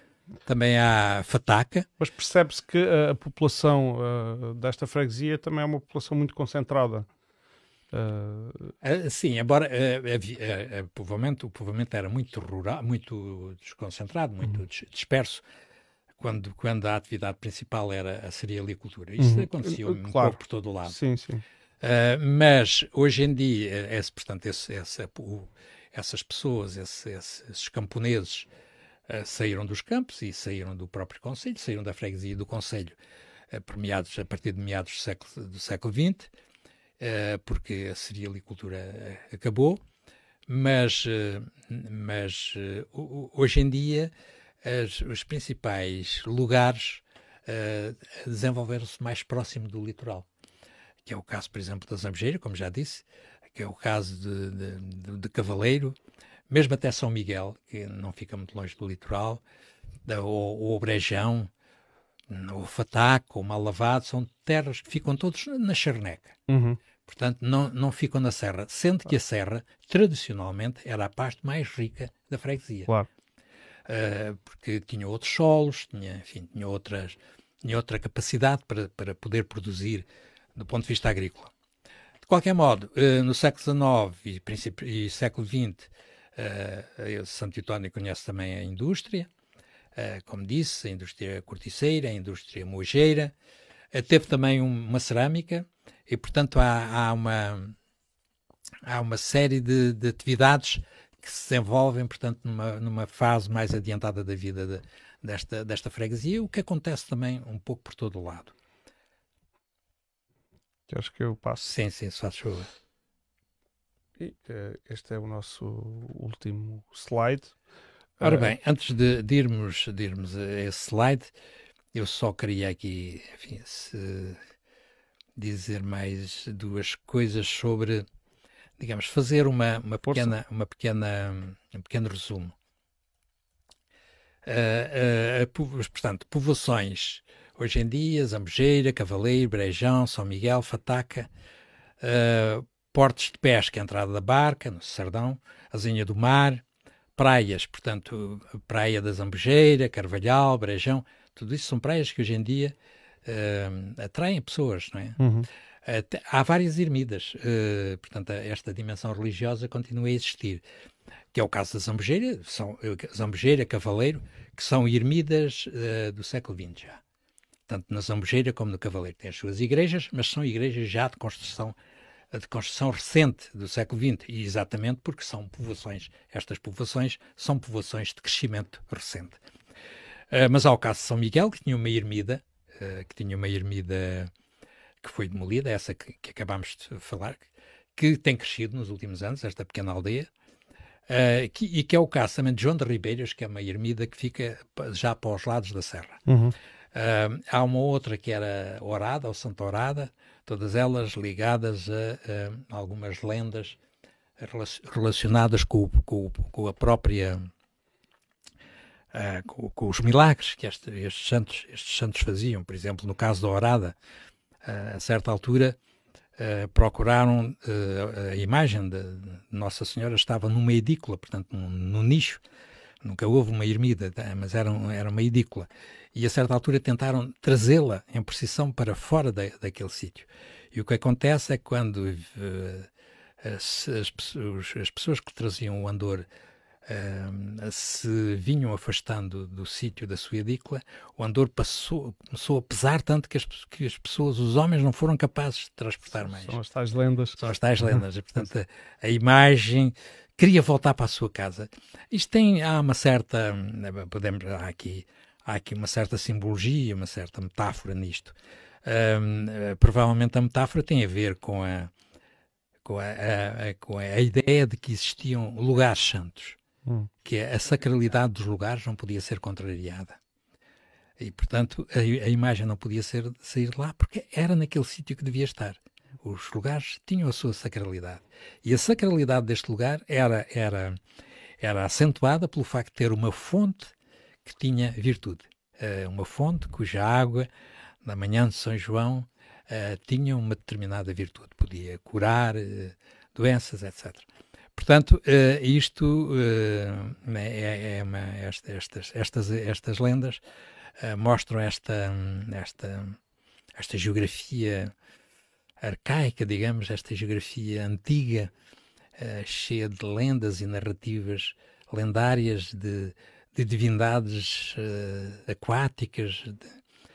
Também há fataca. Mas percebe-se que eh, a, população uh, desta freguesia também é uma população muito concentrada. Uh... Uh, sim, embora uh, povoamento, o povoamento era muito rural, muito desconcentrado, muito uhum. disperso, quando, quando a atividade principal era a cerealicultura. Isso uhum. acontecia um claro. pouco por todo o lado. Sim, sim. mas hoje em dia, esse, portanto, esse, esse, o, essas pessoas, esse, esses camponeses eh, saíram dos campos e saíram do próprio Conselho, saíram da freguesia do Conselho, eh, premiados a partir de meados do século, do século XX, eh, porque a serialicultura acabou, mas, mas hoje em dia as, os principais lugares desenvolveram-se mais próximo do litoral, que é o caso, por exemplo, da Zambejeira, como já disse, que é o caso de, de, de Cavaleiro, mesmo até São Miguel, que não fica muito longe do litoral, ou, Obrejão, o ou Fataco, ou Malavado, são terras que ficam todos na Charneca. Uhum. Portanto, não, não ficam na Serra, sendo que a Serra, tradicionalmente, era a parte mais rica da freguesia. Claro. Uh, porque tinha outros solos, tinha, enfim, tinha, outras, tinha outra capacidade para, para poder produzir do ponto de vista agrícola. De qualquer modo, uh, no século XIX e, e século XX, Uh, Santo Antônio conhece também a indústria, uh, como disse, a indústria corticeira, a indústria mojeira. Uh, teve também um, uma cerâmica e, portanto, há, há, uma, há uma série de, de, atividades que se desenvolvem, portanto, numa, numa fase mais adiantada da vida de, desta, desta freguesia, o que acontece também um pouco por todo o lado. acho que eu passo. Sim, sim, se faz chuva. Eh, este é o nosso último slide. Ora eh, bem, antes de, de, irmos, de irmos a esse slide, eu só queria aqui enfim, se, dizer mais duas coisas sobre, digamos, fazer uma, uma pequena, uma pequena, um pequeno resumo. Uh, uh, portanto, povoações hoje em dia, Zambujeira, Cavaleiro, Brejão, São Miguel, Fataca, uh, portos de pesca, a entrada da barca, no Sardão, Zinha do Mar, praias, portanto, Praia da Zambujeira, Carvalhal, Brejão, tudo isso são praias que hoje em dia uh, atraem pessoas, não é? Uhum. Uh, há várias ermidas, uh, portanto, esta dimensão religiosa continua a existir, que é o caso da Zambujeira, são, eh, Zambujeira, Cavaleiro, que são ermidas do século XX já. Tanto na Zambujeira como no Cavaleiro. Tem as suas igrejas, mas são igrejas já de construção de construção recente do século XX, e exatamente porque são povoações, estas povoações são povoações de crescimento recente. Uh, mas há o caso de São Miguel, que tinha uma ermida, uh, que tinha uma ermida que foi demolida, essa que, que acabámos de falar, que, tem crescido nos últimos anos, esta pequena aldeia, Uh, que, e que é o caso também de João de Ribeiras, que é uma ermida que fica já para os lados da serra. Uhum. Uh, há uma outra que era Orada, ou Santa Orada, todas elas ligadas a, a algumas lendas relacionadas com, com, com a própria ah, com, com, os milagres que este, estes, santos, estes santos faziam. Por exemplo, no caso da Orada, ah, a certa altura ah, procuraram a imagem de, Nossa Senhora estava numa edícula, portanto, num, nicho. Nunca houve uma ermida, tá, mas era, era uma edícula e a certa altura tentaram trazê-la em precisão para fora da, daquele sítio. E o que acontece é que quando uh, as, as, pessoas, as, pessoas que traziam o Andor uh, se vinham afastando do sítio da sua edícula, o Andor passou, começou a pesar tanto que as, que as, pessoas, os homens, não foram capazes de transportar mais. São as tais lendas. São as tais lendas. E, portanto, a, a imagem queria voltar para a sua casa. Isto tem, há uma certa, hum, podemos, há aqui há aqui uma certa simbologia, uma certa metáfora nisto. Um, eh, provavelmente a metáfora tem a ver com a, com a, a, a, com a ideia de que existiam lugares santos, hum. que a sacralidade dos lugares não podia ser contrariada. E, portanto, a, a imagem não podia ser, sair lá porque era naquele sítio que devia estar. Os lugares tinham a sua sacralidade. E a sacralidade deste lugar era, era, era acentuada pelo facto de ter uma fonte que tinha virtude. Eh, uma fonte cuja água, na manhã de São João, eh, tinha uma determinada virtude, podia curar eh, doenças, etc. Portanto, isto né, é, é, uma, estas, estas, estas lendas mostram esta, esta, esta geografia arcaica, digamos, esta geografia antiga, cheia de lendas e narrativas lendárias de de divindades uh, aquáticas de,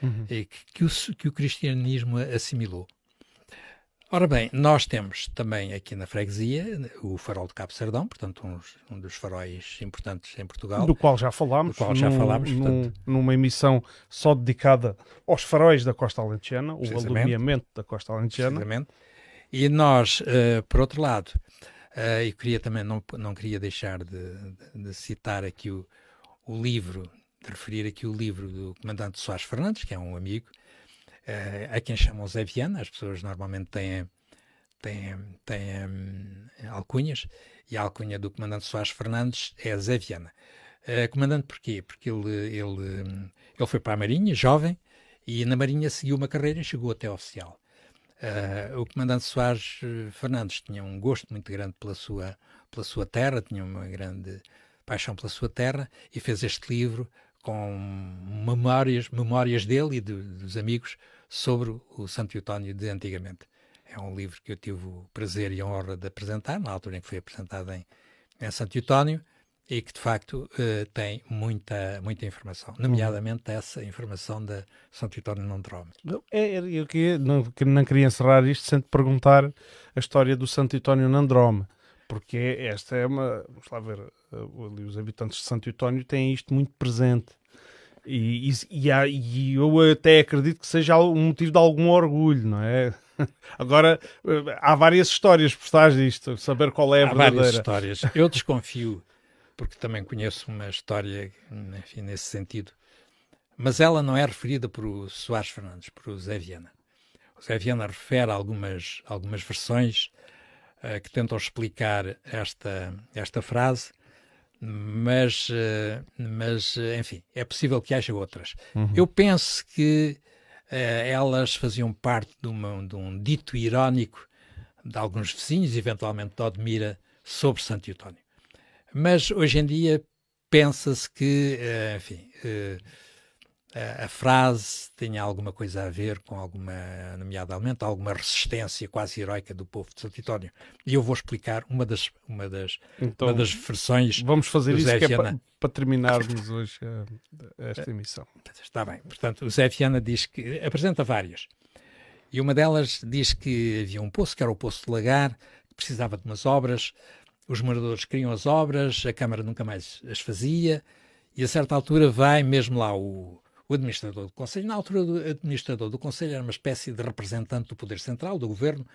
uhum. que, que, o, que o cristianismo assimilou. Ora bem, nós temos também aqui na freguesia o farol de Cabo Sardão, portanto um dos faróis importantes em Portugal. Do qual já falámos, qual já falámos num, numa emissão só dedicada aos faróis da costa alentejana, o alumiamento da costa alentejana. E nós, uh, por outro lado, uh, eh, eu queria também, não, não queria deixar de, de, de citar aqui o, o livro, de referir aqui o livro do comandante Soares Fernandes, que é um amigo, uh, a quem chamam Zé Viana, as pessoas normalmente têm, têm, têm um, alcunhas, e a alcunha do comandante Soares Fernandes é Zé Viana. Uh, comandante porquê? Porque ele, ele, ele foi para a Marinha, jovem, e na Marinha seguiu uma carreira e chegou até oficial. Uh, o comandante Soares Fernandes tinha um gosto muito grande pela sua, pela sua terra, tinha uma grande paixão pela sua terra e fez este livro com memórias, memórias dele e dos amigos sobre o Santo Eutónio de antigamente. É um livro que eu tive o prazer e a honra de apresentar, na altura em que foi apresentado em, em Santo Eutónio, e que de facto uh, tem muita, muita informação, nomeadamente essa informação da Santo Antônio não Drome. É, é, eu que, não, não queria encerrar isto sem te perguntar a história do Santo Antônio Nandrome, porque esta é uma, vamos lá ver, eh, os habitantes de Santo António têm isto muito presente. E, e, e, há, e, eu até acredito que seja um motivo de algum orgulho, não é? *laughs* Agora, eh, há várias histórias por trás disto, saber qual é a há verdadeira. Há várias histórias. Eu desconfio, porque também conheço uma história, enfim, nesse sentido. Mas ela não é referida por Soares Fernandes, por Zé Viana. O Zé Viana refere algumas, algumas versões uh, que tentam explicar esta, esta frase, mas, eh, mas eh, enfim, é possível que haja outras. Uhum. Eu penso que eh, elas faziam parte de, uma, de, um dito irónico de alguns vizinhos, eventualmente de Odmira, sobre Santo Eutónio. Mas hoje em dia pensa-se que, enfim, a, frase tinha alguma coisa a ver com alguma, nomeadamente, alguma resistência quase heroica do povo de Santitónio. E eu vou explicar uma das, uma das, então, uma das versões. Vamos fazer isso é para, para, terminarmos hoje eh, esta emissão. Está bem. Portanto, o Zé Fiana diz que apresenta várias. E uma delas diz que havia um poço, que era o Poço de Lagar, que precisava de umas obras. Os moradores queriam as obras, a Câmara nunca mais as fazia. E a certa altura vai mesmo lá o, o administrador do Conselho, na altura, o administrador do Conselho era uma espécie de representante do Poder Central, do Governo,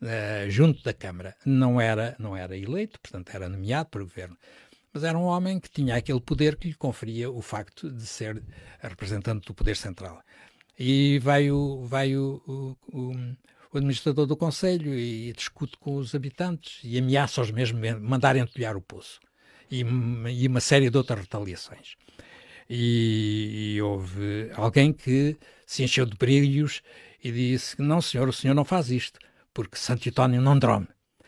eh, junto da Câmara. Não era, não era eleito, portanto, era nomeado para o Governo. Mas era um homem que tinha aquele poder que lhe conferia o facto de ser representante do Poder Central. E vai o, vai o, o, o o administrador do Conselho e discute com os habitantes e ameaça-os mesmo mandar entulhar o poço e, e uma série de outras retaliações e, e houve alguém que se encheu de brilhos e disse: Não, senhor, o senhor não faz isto, porque Santo António não drome. Uh,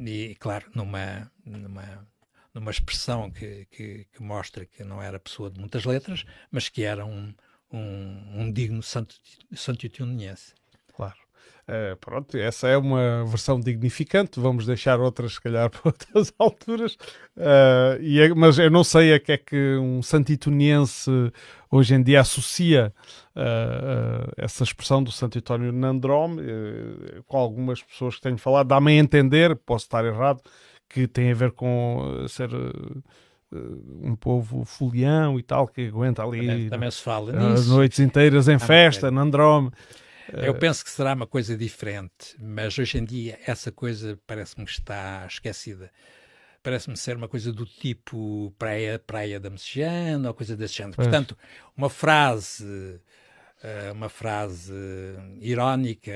ah, e, claro, numa, numa, numa expressão que, que, que, mostra que não era pessoa de muitas letras, mas que era um, um, um digno santo, santo Claro. Eh, pronto, essa é uma versão dignificante, vamos deixar outras, se calhar, *laughs* para outras alturas. Uh, e é, mas eu não sei a que é que um santitoniense hoje em dia associa uh, essa expressão do santitónio Nandrom Nandrome, com algumas pessoas que tenho falado, dá-me a entender, posso estar errado, que tem a ver com ser um povo folião e tal, que aguenta ali também se fala nisso. noites inteiras em ah, festa, Nandrome. Eu penso que será uma coisa diferente, mas hoje em dia essa coisa parece-me que está esquecida. Parece-me ser uma coisa do tipo praia, praia da Messejana ou coisa desse género. Portanto, uma frase eh, uma frase irónica,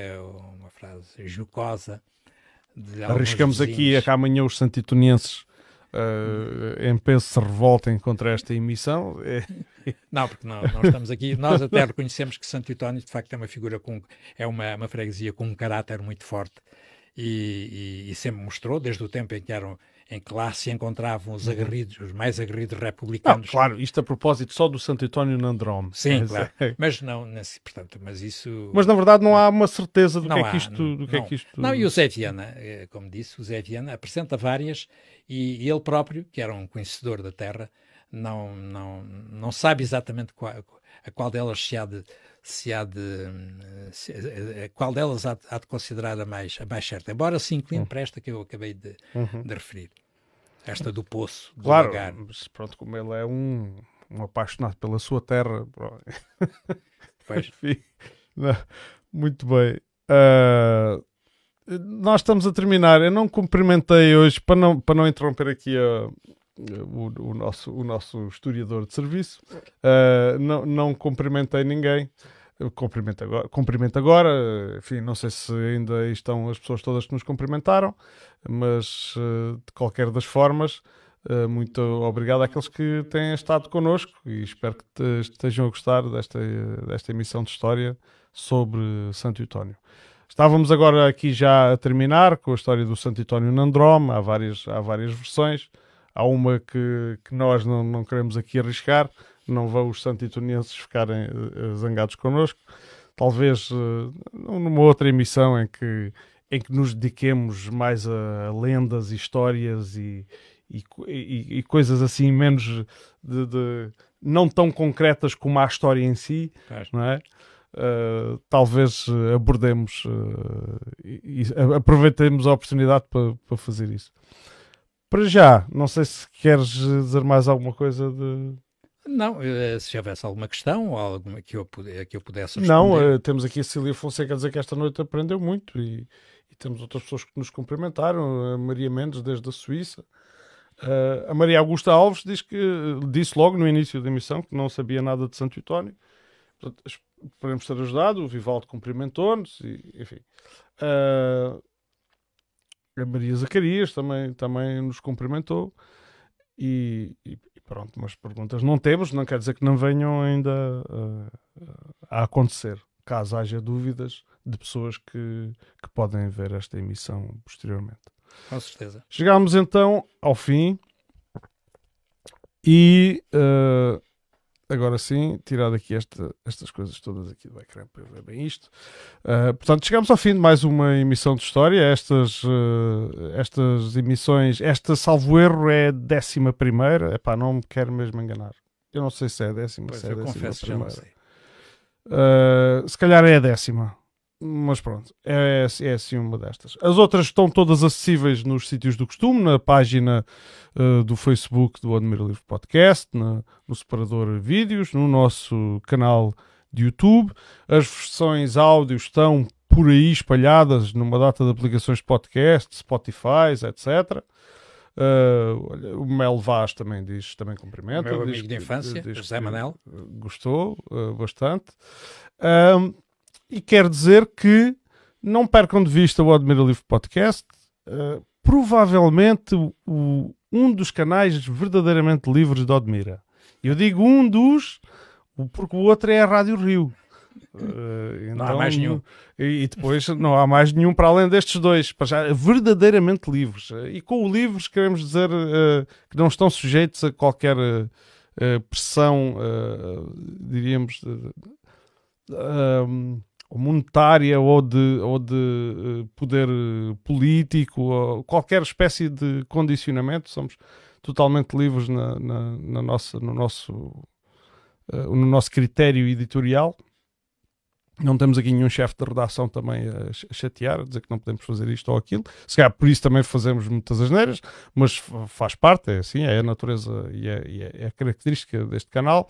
uma frase jocosa. Arriscamos aqui a que amanhã os santitonienses uh, em penso se revoltem contra esta emissão. É *laughs* não, porque não, estamos aqui, nós até reconhecemos que Santo António de facto é uma figura com, é uma, uma freguesia com um caráter muito forte e, e, e sempre mostrou, desde o tempo em que eram em que lá se encontravam os uhum. aguerridos, os mais aguerridos republicanos. claro, isto a propósito só do Santo António Nandrome. Sim, mas, claro. É. *laughs* Mas não, nesse, portanto, mas isso... Mas na verdade não, há uma certeza do, que, há, é que, isto, do não, que, é, é que isto... Não, e o Zé Viana, eh, como disse, o Zé Viana apresenta várias e, e ele próprio, que era um conhecedor da terra, não, não, não sabe exatamente qual, a qual delas se há de se há de eh, se, eh, qual delas há de, há de, considerar a mais, a mais certa, embora se incline uhum. para esta que eu acabei de, uhum. de referir. Esta do Poço, do claro, Lagar. Mas pronto, como ele é um, um apaixonado pela sua terra. Pois. *laughs* Enfim, não, muito bem. Uh, nós estamos a terminar. Eu não cumprimentei hoje, para não, para não interromper aqui a, o, o, nosso, o nosso historiador de serviço. Uh, não, não cumprimentei ninguém cumprimento agora, cumprimento agora, enfim, não sei se ainda estão as pessoas todas que nos cumprimentaram, mas eh, de qualquer das formas, eh, muito obrigado àqueles que têm estado connosco e espero que estejam a gostar desta, desta emissão de história sobre Santo António. Estávamos agora aqui já a terminar com a história do Santo António Nandrome, há várias, há várias versões. Há uma que, que nós não, não queremos aqui arriscar, não vão os santitonenses ficarem eh, eh, zangados connosco. Talvez eh, numa outra emissão em que, em que nos dediquemos mais a lendas, histórias e, e, e, e coisas assim menos de, de, não tão concretas como a história em si, claro. não é? Uh, talvez abordemos uh, e, e, aproveitemos a oportunidade para, para fazer isso. Para já, não sei se queres dizer mais alguma coisa de, não, eh, se houvesse alguma questão ou alguma que, eu, que eu pudesse responder. Não, eh, temos aqui a Cecília Fonseca a dizer que esta noite aprendeu muito e, e temos outras pessoas que nos cumprimentaram, a Maria Mendes desde a Suíça. Uh, a Maria Augusta Alves diz que, disse logo no início da emissão que não sabia nada de Santo António. Portanto, esperemos ter ajudado. O Vivaldo cumprimentou-nos, enfim. Uh, a Maria Zacarias também, também nos cumprimentou. E, e, Pronto, mas perguntas não temos, não quer dizer que não venham ainda uh, a acontecer, caso haja dúvidas de pessoas que, que podem ver esta emissão posteriormente. Com certeza. Chegámos então ao fim e uh, agora sim, tirar aqui esta, estas coisas todas aqui do ecrã para ver bem isto. Uh, portanto, chegamos ao fim de mais uma emissão de história. Estas, uh, estas emissões, esta salvo erro é décima primeira. Epá, não me quero mesmo enganar. Eu não sei se é décima, pois se é décima confesso, primeira. Uh, se calhar é a décima mas pronto, é, é, é assim uma destas. As outras estão todas acessíveis nos sítios do costume, na página uh, do Facebook do Admira Livre Podcast, na, no separador vídeos, no nosso canal de YouTube. As versões áudio estão por aí espalhadas numa data de aplicações de podcast, Spotify, etc. Uh, eh, olha, o Mel Vaz também diz, também cumprimenta. Meu amigo de infância, José Manel. Gostou uh, bastante. E quer dizer que não percam de vista o Admira Livre Podcast. Uh, provavelmente o, um dos canais verdadeiramente livres de Odmira. Eu digo um dos, porque o outro é a Rádio Rio. Uh, então, não há mais nenhum. E, e, depois não há mais nenhum para além destes dois, para já verdadeiramente livres. E com o queremos dizer uh, que não estão sujeitos a qualquer uh, pressão, diríamos, monetária ou de, ou de eh, poder eh, político, qualquer espécie de condicionamento, somos totalmente livres na, na, na nossa, no, nosso, eh, no nosso critério editorial não temos aqui nenhum chefe de redação também a chatear, a dizer que não podemos fazer isto ou aquilo. Se calhar por isso também fazemos muitas asneiras, mas faz parte, é assim, é a natureza e é, é, é a característica deste canal.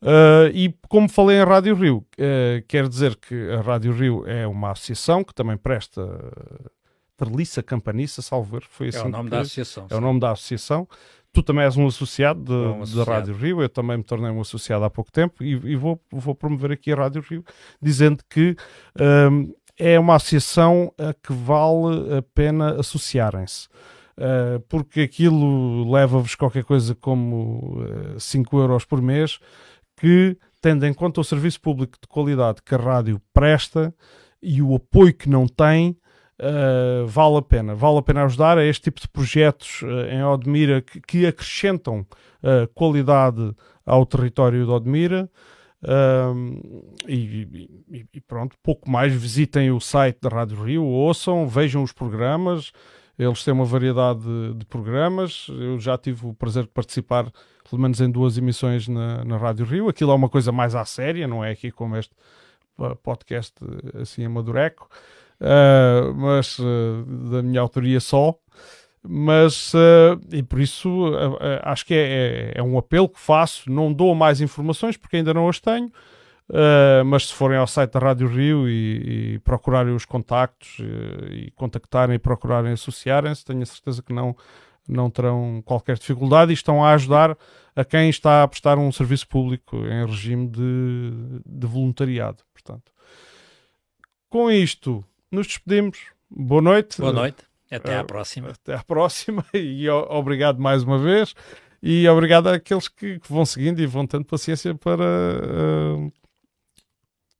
Uh, e como falei em Rádio Rio, uh, quer dizer que a Rádio Rio é uma associação que também presta. Uh, Treliça Campaniça, salvo ver, foi assim. É o assim é nome da associação. É sim. o nome da associação tu também és um associado da um Rádio Rio, eu também me tornei um associado há pouco tempo e, e vou, vou promover aqui a Rádio Rio dizendo que um, é uma associação a que vale a pena associarem-se. Uh, porque aquilo leva-vos qualquer coisa como uh, ah, 5 euros por mês, que, tendo em conta o serviço público de qualidade que a rádio presta e o apoio que não tem, Uh, vale a pena. Vale a pena ajudar a este tipo de projetos uh, em Odmira que, que acrescentam uh, qualidade ao território de Odmira. E, e, e, pronto, pouco mais. Visitem o site da Rádio Rio, ouçam, vejam os programas. Eles têm uma variedade de, de programas. Eu já tive o prazer de participar, pelo menos em duas emissões na, na Rádio Rio. Aquilo é uma coisa mais à séria, não é aqui como este podcast assim amadureco. É uh, mas uh, da minha autoria só. Mas, ah, e por isso, acho que é, é, é, um apelo que faço. Não dou mais informações porque ainda não as tenho. mas se forem ao site da Rádio Rio e, e procurarem os contactos e contactarem e procurarem associarem-se, tenho a certeza que não, não terão qualquer dificuldade e estão a ajudar a quem está a prestar um serviço público em regime de, de voluntariado. Portanto, com isto, nos despedimos. Boa noite. Boa noite. Até à eh, próxima. Até à próxima *laughs* e obrigado mais uma vez. E obrigado àqueles que, vão seguindo e vão tendo paciência para uh,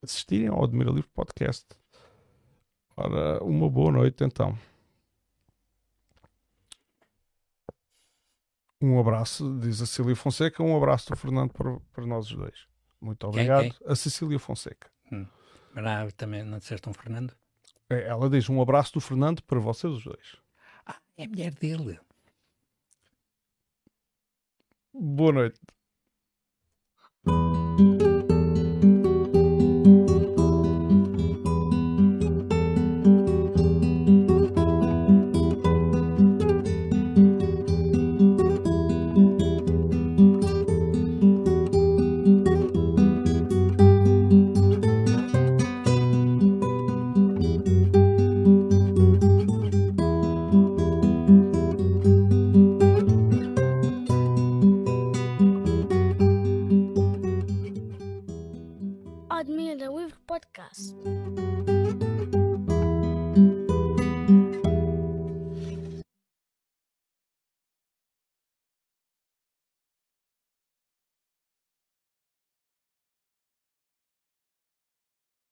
assistirem ao Admira Livre Podcast. Ora, uma boa noite então. Um abraço, diz a Cecília Fonseca, um abraço do Fernando para, para nós os dois. Muito obrigado. Quem, quem? A Cecília Fonseca. Hum. também não disseste um Fernando? Ela diz um abraço do Fernando para vocês os dois. Ah, é a mulher dele. Boa noite.